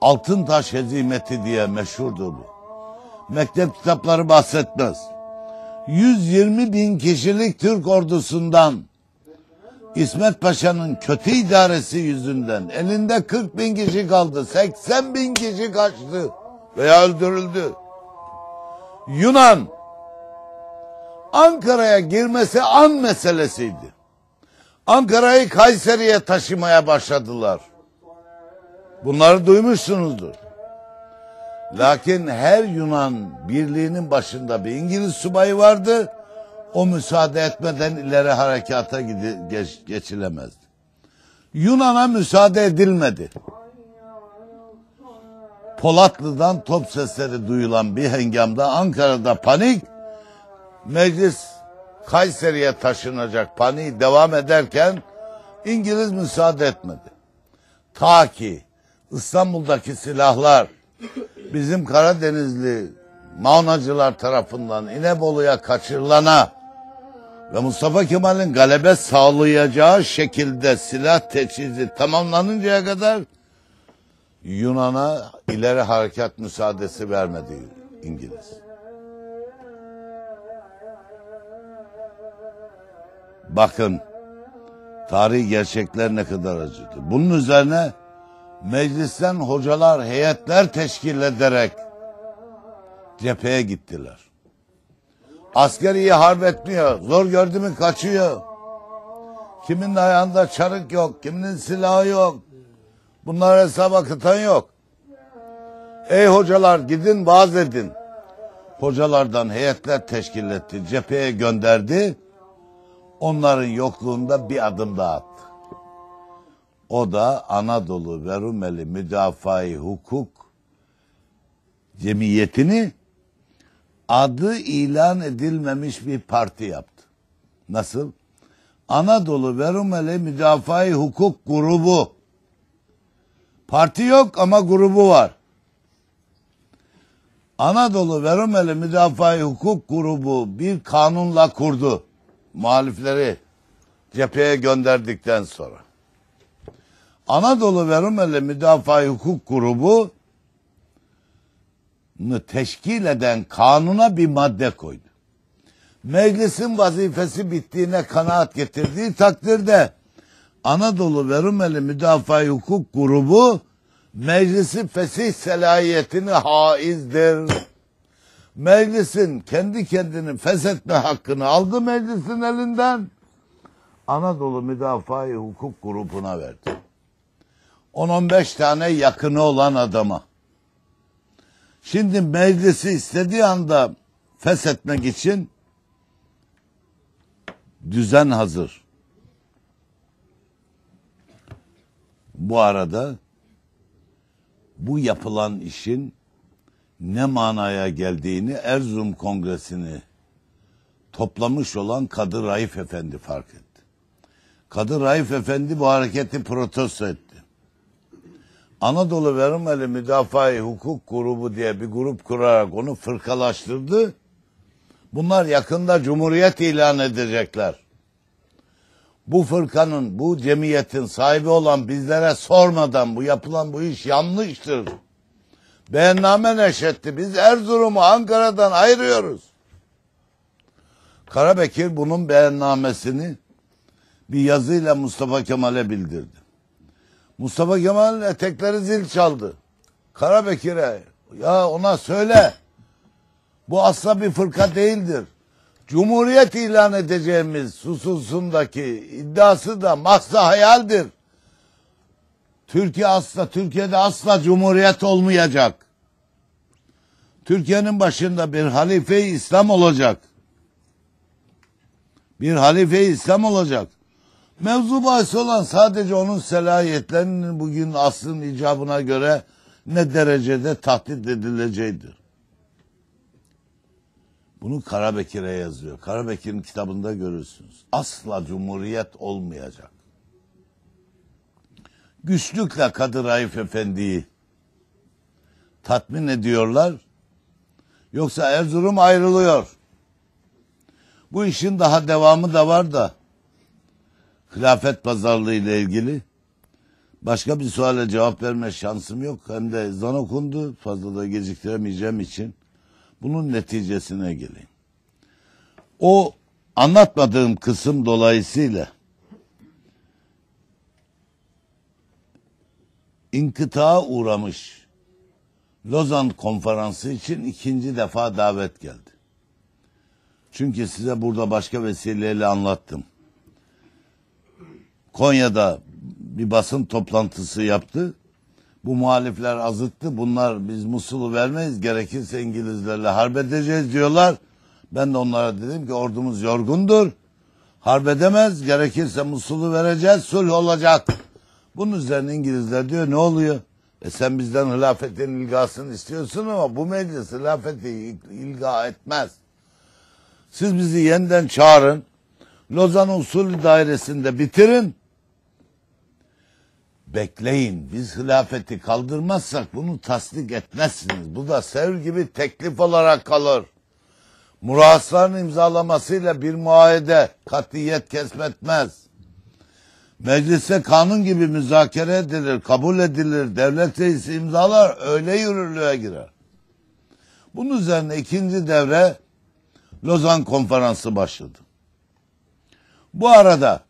Altın Taş hezimeti diye meşhurdur bu. Mektep kitapları bahsetmez. 120 bin kişilik Türk ordusundan İsmet Paşa'nın kötü idaresi yüzünden elinde 40 bin kişi kaldı. 80 bin kişi kaçtı veya öldürüldü. Yunan Ankara'ya girmesi an meselesiydi. Ankara'yı Kayseri'ye taşımaya başladılar. Bunları duymuşsunuzdur. Lakin her Yunan birliğinin başında bir İngiliz subayı vardı. O müsaade etmeden ileri harekata geç, geçilemezdi. Yunan'a müsaade edilmedi. Polatlı'dan top sesleri duyulan bir hengamda Ankara'da panik meclis Kayseri'ye taşınacak paniği devam ederken İngiliz müsaade etmedi. Ta ki İstanbul'daki silahlar bizim Karadenizli Maunacılar tarafından İnebolu'ya kaçırılana ve Mustafa Kemal'in galebe sağlayacağı şekilde silah teçhizi tamamlanıncaya kadar Yunan'a ileri harekat müsaadesi vermedi İngiliz. Bakın tarihi gerçekler ne kadar acıdı. Bunun üzerine meclisten hocalar heyetler teşkil ederek cepheye gittiler. Askeriye harp etmiyor. Zor gördü mü kaçıyor. Kimin ayağında çarık yok. Kiminin silahı yok. Bunlar hesaba kıtan yok. Ey hocalar gidin vaaz edin. Hocalardan heyetler teşkil etti. Cepheye gönderdi onların yokluğunda bir adım daha attı. O da Anadolu ve Rumeli Müdafai Hukuk Cemiyeti'ni adı ilan edilmemiş bir parti yaptı. Nasıl? Anadolu ve Rumeli Müdafai Hukuk Grubu. Parti yok ama grubu var. Anadolu ve Rumeli Müdafaa Hukuk Grubu bir kanunla kurdu muhalifleri cepheye gönderdikten sonra Anadolu ve Rumeli Müdafaa Hukuk Grubu teşkil eden kanuna bir madde koydu. Meclisin vazifesi bittiğine kanaat getirdiği takdirde Anadolu ve Rumeli Müdafaa Hukuk Grubu meclisi fesih selahiyetini haizdir Meclisin kendi kendini feshetme hakkını aldı meclisin elinden. Anadolu Müdafaa-i Hukuk grubuna verdi. 10-15 tane yakını olan adama. Şimdi meclisi istediği anda feshetmek için düzen hazır. Bu arada bu yapılan işin ne manaya geldiğini Erzurum Kongresi'ni toplamış olan Kadı Raif Efendi fark etti. Kadı Raif Efendi bu hareketi protesto etti. Anadolu Verimeli Müdafaa-i Hukuk Grubu diye bir grup kurarak onu fırkalaştırdı. Bunlar yakında cumhuriyet ilan edecekler. Bu fırkanın, bu cemiyetin sahibi olan bizlere sormadan bu yapılan bu iş yanlıştır Beyanname neşetti. Biz Erzurum'u Ankara'dan ayırıyoruz. Karabekir bunun beyannamesini bir yazıyla Mustafa Kemal'e bildirdi. Mustafa Kemal'in etekleri zil çaldı. Karabekir'e ya ona söyle bu asla bir fırka değildir. Cumhuriyet ilan edeceğimiz hususundaki iddiası da mahsa hayaldir. Türkiye asla, Türkiye'de asla cumhuriyet olmayacak. Türkiye'nin başında bir halife İslam olacak. Bir halife İslam olacak. Mevzu bahis olan sadece onun selahiyetlerinin bugün aslın icabına göre ne derecede tahdit edileceğidir. Bunu Karabekir'e yazıyor. Karabekir'in kitabında görürsünüz. Asla cumhuriyet olmayacak güçlükle Kadir Raif Efendi'yi tatmin ediyorlar. Yoksa Erzurum ayrılıyor. Bu işin daha devamı da var da hilafet pazarlığı ile ilgili başka bir suale cevap verme şansım yok. Hem de zan okundu fazla da geciktiremeyeceğim için bunun neticesine geleyim. O anlatmadığım kısım dolayısıyla inkıtağa uğramış Lozan konferansı için ikinci defa davet geldi. Çünkü size burada başka vesileyle anlattım. Konya'da bir basın toplantısı yaptı. Bu muhalifler azıttı. Bunlar biz Musul'u vermeyiz. Gerekirse İngilizlerle harp edeceğiz diyorlar. Ben de onlara dedim ki ordumuz yorgundur. Harp edemez. Gerekirse Musul'u vereceğiz. Sulh olacak. Bunun üzerine İngilizler diyor ne oluyor? E sen bizden hilafetin ilgasını istiyorsun ama bu meclis hilafeti ilga etmez. Siz bizi yeniden çağırın. Lozan Usulü Dairesi'nde bitirin. Bekleyin. Biz hilafeti kaldırmazsak bunu tasdik etmezsiniz. Bu da sevr gibi teklif olarak kalır. Murasların imzalamasıyla bir muayede katiyet kesmetmez. Mecliste kanun gibi müzakere edilir, kabul edilir, devlet reisi imzalar, öyle yürürlüğe girer. Bunun üzerine ikinci devre Lozan Konferansı başladı. Bu arada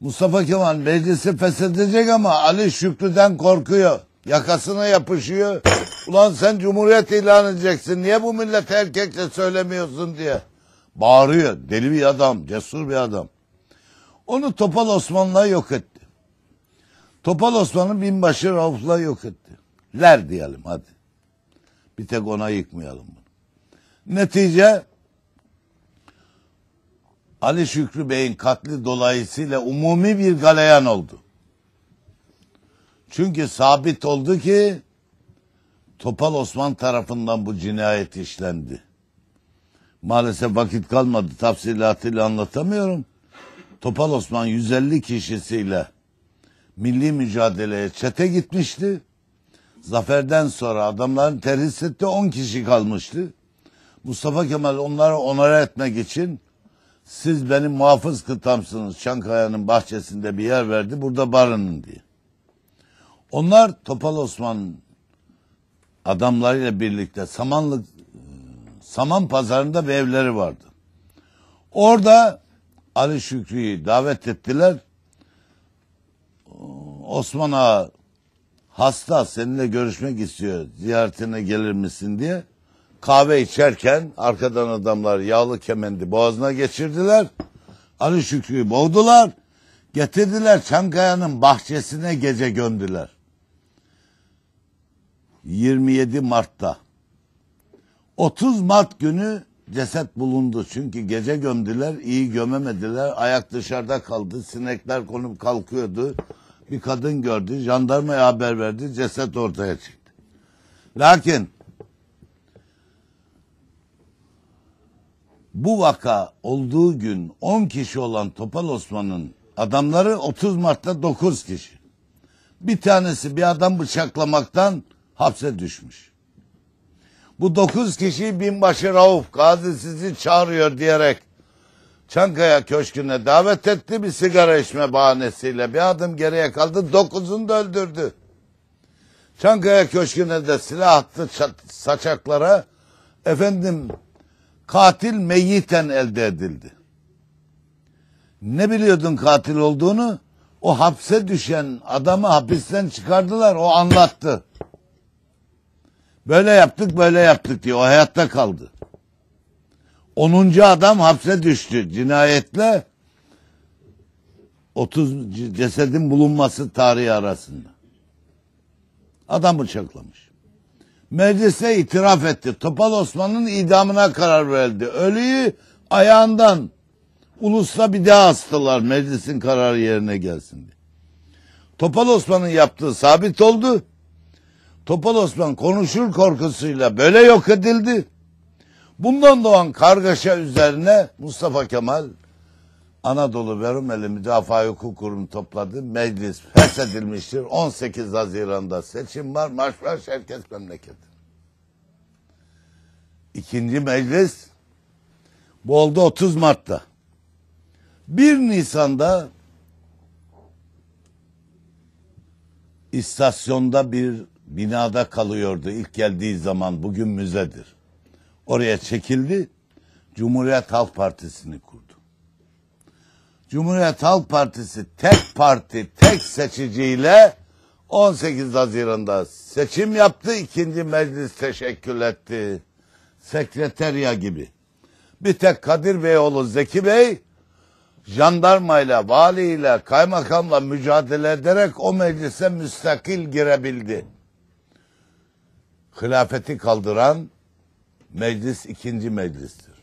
Mustafa Kemal meclisi feshedecek ama Ali Şükrü'den korkuyor. Yakasına yapışıyor. Ulan sen cumhuriyet ilan edeceksin. Niye bu millete erkekle söylemiyorsun diye. Bağırıyor. Deli bir adam, cesur bir adam. Onu Topal Osmanlı'ya yok etti. Topal Osman'ı binbaşı Rauf'la yok etti. Ler diyelim hadi. Bir tek ona yıkmayalım bunu. Netice Ali Şükrü Bey'in katli dolayısıyla umumi bir galeyan oldu. Çünkü sabit oldu ki Topal Osman tarafından bu cinayet işlendi. Maalesef vakit kalmadı. Tafsilatıyla anlatamıyorum. Topal Osman 150 kişisiyle milli mücadeleye çete gitmişti. Zaferden sonra adamların terhisette 10 kişi kalmıştı. Mustafa Kemal onları onara etmek için siz benim muhafız kıtamsınız Çankaya'nın bahçesinde bir yer verdi burada barının diye. Onlar Topal Osman adamlarıyla birlikte Samanlık Saman pazarında bir evleri vardı. Orada Ali Şükrü'yü davet ettiler. Osman Ağa hasta seninle görüşmek istiyor ziyaretine gelir misin diye. Kahve içerken arkadan adamlar yağlı kemendi boğazına geçirdiler. Ali Şükrü'yü boğdular. Getirdiler Çankaya'nın bahçesine gece gömdüler. 27 Mart'ta. 30 Mart günü ceset bulundu. Çünkü gece gömdüler, iyi gömemediler. Ayak dışarıda kaldı. Sinekler konup kalkıyordu. Bir kadın gördü. Jandarmaya haber verdi. Ceset ortaya çıktı. Lakin bu vaka olduğu gün 10 kişi olan Topal Osman'ın adamları 30 Mart'ta 9 kişi. Bir tanesi bir adam bıçaklamaktan hapse düşmüş bu dokuz kişi binbaşı Rauf Gazi sizi çağırıyor diyerek Çankaya Köşkü'ne davet etti bir sigara içme bahanesiyle bir adım geriye kaldı dokuzunu da öldürdü. Çankaya Köşkü'ne de silah attı saçaklara efendim katil meyiten elde edildi. Ne biliyordun katil olduğunu? O hapse düşen adamı hapisten çıkardılar o anlattı. Böyle yaptık böyle yaptık diye o hayatta kaldı. Onuncu adam hapse düştü cinayetle 30 cesedin bulunması tarihi arasında. Adam bıçaklamış. Meclise itiraf etti. Topal Osman'ın idamına karar verdi. Ölüyü ayağından ulusla bir daha astılar meclisin kararı yerine gelsin diye. Topal Osman'ın yaptığı sabit oldu. Topal Osman konuşur korkusuyla böyle yok edildi. Bundan doğan kargaşa üzerine Mustafa Kemal Anadolu Verumeli Müdafaa Hukuk Kurumu topladı. Meclis feshedilmiştir. 18 Haziran'da seçim var. Marş var. Herkes memleket. İkinci meclis bu oldu 30 Mart'ta. 1 Nisan'da istasyonda bir binada kalıyordu ilk geldiği zaman bugün müzedir. Oraya çekildi. Cumhuriyet Halk Partisi'ni kurdu. Cumhuriyet Halk Partisi tek parti, tek seçiciyle 18 Haziran'da seçim yaptı. ikinci meclis teşekkül etti. Sekreterya gibi. Bir tek Kadir Beyoğlu Zeki Bey jandarmayla, valiyle, kaymakamla mücadele ederek o meclise müstakil girebildi hilafeti kaldıran meclis ikinci meclistir.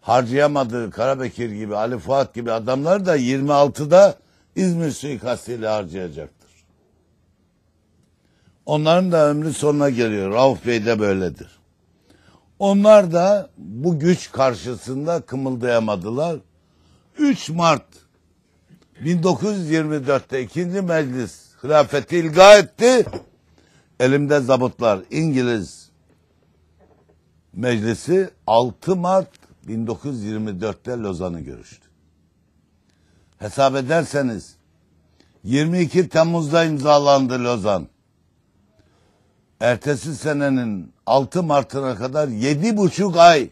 Harcayamadığı Karabekir gibi, Ali Fuat gibi adamlar da 26'da İzmir suikastiyle harcayacaktır. Onların da ömrü sonuna geliyor. Rauf Bey de böyledir. Onlar da bu güç karşısında kımıldayamadılar. 3 Mart 1924'te ikinci meclis hilafeti ilga etti. Elimde zabıtlar İngiliz Meclisi 6 Mart 1924'te Lozan'ı görüştü. Hesap ederseniz 22 Temmuz'da imzalandı Lozan. Ertesi senenin 6 Mart'ına kadar 7,5 ay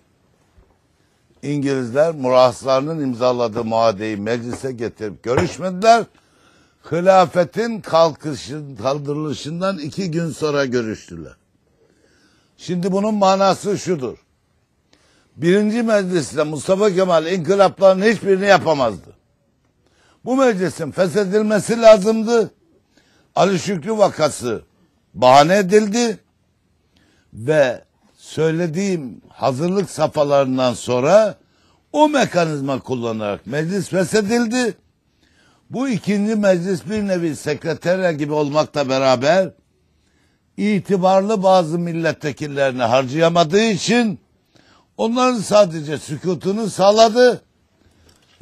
İngilizler murahslarının imzaladığı muadeyi meclise getirip görüşmediler hilafetin kalkışın, kaldırılışından iki gün sonra görüştüler. Şimdi bunun manası şudur. Birinci mecliste Mustafa Kemal inkılapların hiçbirini yapamazdı. Bu meclisin feshedilmesi lazımdı. Ali Şükrü vakası bahane edildi ve söylediğim hazırlık safhalarından sonra o mekanizma kullanarak meclis feshedildi bu ikinci meclis bir nevi sekreterya gibi olmakla beraber itibarlı bazı milletvekillerini harcayamadığı için onların sadece sükutunu sağladı.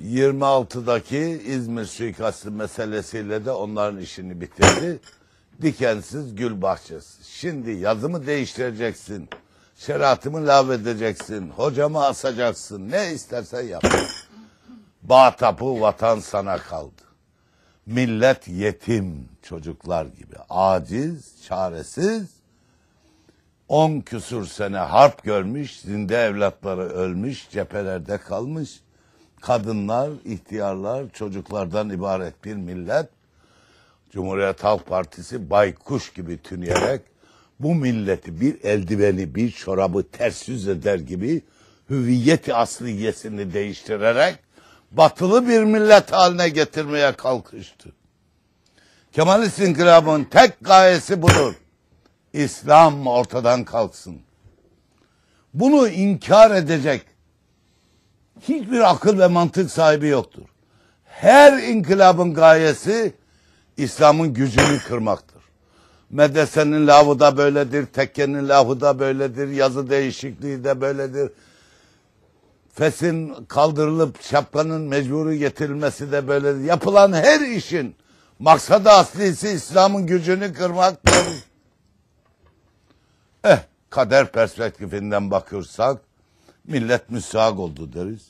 26'daki İzmir suikastı meselesiyle de onların işini bitirdi. Dikensiz gül bahçesi. Şimdi yazımı değiştireceksin. Şeriatımı lağvedeceksin. Hocamı asacaksın. Ne istersen yap. Bağ tapu vatan sana kaldı. Millet yetim çocuklar gibi aciz, çaresiz. On küsür sene harp görmüş, zinde evlatları ölmüş, cephelerde kalmış. Kadınlar, ihtiyarlar, çocuklardan ibaret bir millet. Cumhuriyet Halk Partisi baykuş gibi tüneyerek bu milleti bir eldiveni, bir çorabı ters yüz eder gibi hüviyeti asliyesini değiştirerek batılı bir millet haline getirmeye kalkıştı. Kemalist inkılabın tek gayesi budur. İslam ortadan kalksın. Bunu inkar edecek hiçbir akıl ve mantık sahibi yoktur. Her inkılabın gayesi İslam'ın gücünü kırmaktır. Medresenin lafı da böyledir, tekkenin lafı da böyledir, yazı değişikliği de böyledir fesin kaldırılıp şapkanın mecburi getirilmesi de böyle yapılan her işin maksadı aslisi İslam'ın gücünü kırmaktır. eh kader perspektifinden bakırsak millet müsaak oldu deriz.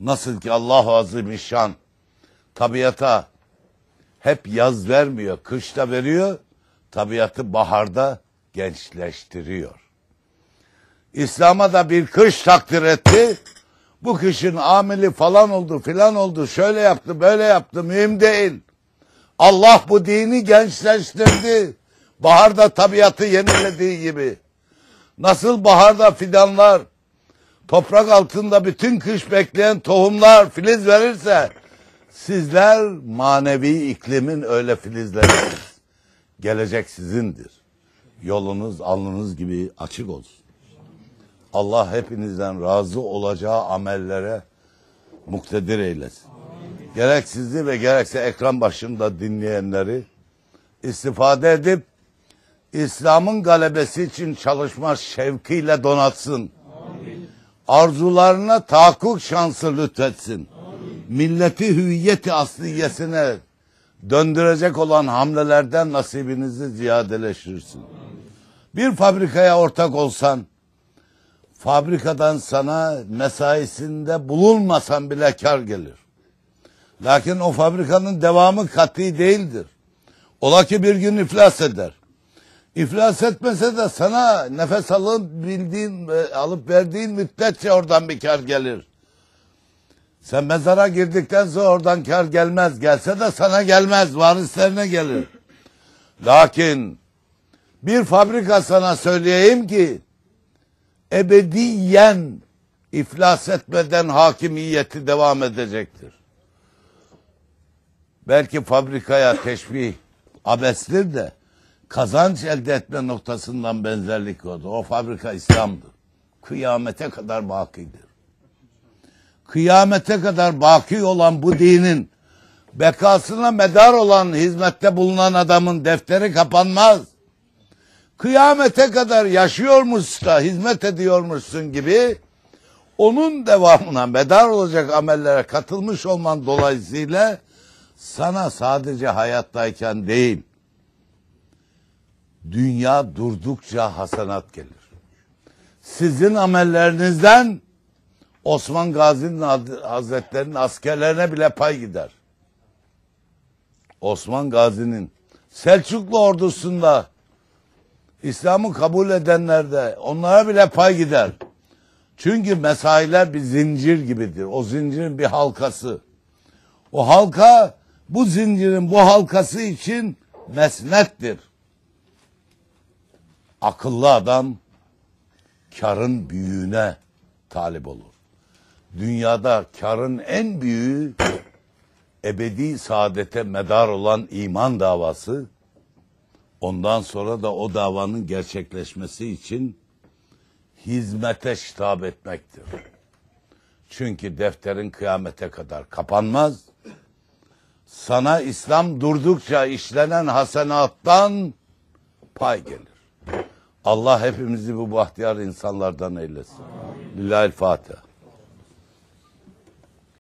Nasıl ki Allah-u Azimüşşan tabiata hep yaz vermiyor, kışta veriyor, tabiatı baharda gençleştiriyor. İslam'a da bir kış takdir etti. Bu kışın amili falan oldu filan oldu şöyle yaptı böyle yaptı mühim değil. Allah bu dini gençleştirdi. Baharda tabiatı yenilediği gibi. Nasıl baharda fidanlar, toprak altında bütün kış bekleyen tohumlar filiz verirse sizler manevi iklimin öyle filizleriniz. Gelecek sizindir. Yolunuz alnınız gibi açık olsun. Allah hepinizden razı olacağı amellere muktedir eylesin. Amin. ve gerekse ekran başında dinleyenleri istifade edip İslam'ın galebesi için çalışma şevkiyle donatsın. Arzularına tahakkuk şansı lütfetsin. Milleti hüviyeti asliyesine döndürecek olan hamlelerden nasibinizi ziyadeleştirsin. Bir fabrikaya ortak olsan, fabrikadan sana mesaisinde bulunmasan bile kar gelir. Lakin o fabrikanın devamı kat'i değildir. Ola ki bir gün iflas eder. İflas etmese de sana nefes alıp bildiğin, e, alıp verdiğin müddetçe oradan bir kar gelir. Sen mezara girdikten sonra oradan kar gelmez. Gelse de sana gelmez. Varislerine gelir. Lakin bir fabrika sana söyleyeyim ki ebediyen iflas etmeden hakimiyeti devam edecektir. Belki fabrikaya teşbih abestir de kazanç elde etme noktasından benzerlik oldu. O fabrika İslam'dır. Kıyamete kadar bakidir. Kıyamete kadar baki olan bu dinin bekasına medar olan hizmette bulunan adamın defteri kapanmaz kıyamete kadar yaşıyormuş hizmet ediyormuşsun gibi onun devamına bedar olacak amellere katılmış olman dolayısıyla sana sadece hayattayken değil dünya durdukça hasanat gelir. Sizin amellerinizden Osman Gazi'nin Hazretleri'nin askerlerine bile pay gider. Osman Gazi'nin Selçuklu ordusunda İslam'ı kabul edenlerde onlara bile pay gider. Çünkü mesailer bir zincir gibidir. O zincirin bir halkası. O halka bu zincirin bu halkası için mesnettir. Akıllı adam karın büyüğüne talip olur. Dünyada karın en büyüğü ebedi saadete medar olan iman davası Ondan sonra da o davanın gerçekleşmesi için hizmete şitab etmektir. Çünkü defterin kıyamete kadar kapanmaz. Sana İslam durdukça işlenen hasenattan pay gelir. Allah hepimizi bu bahtiyar insanlardan eylesin. Lillahi'l-Fatiha.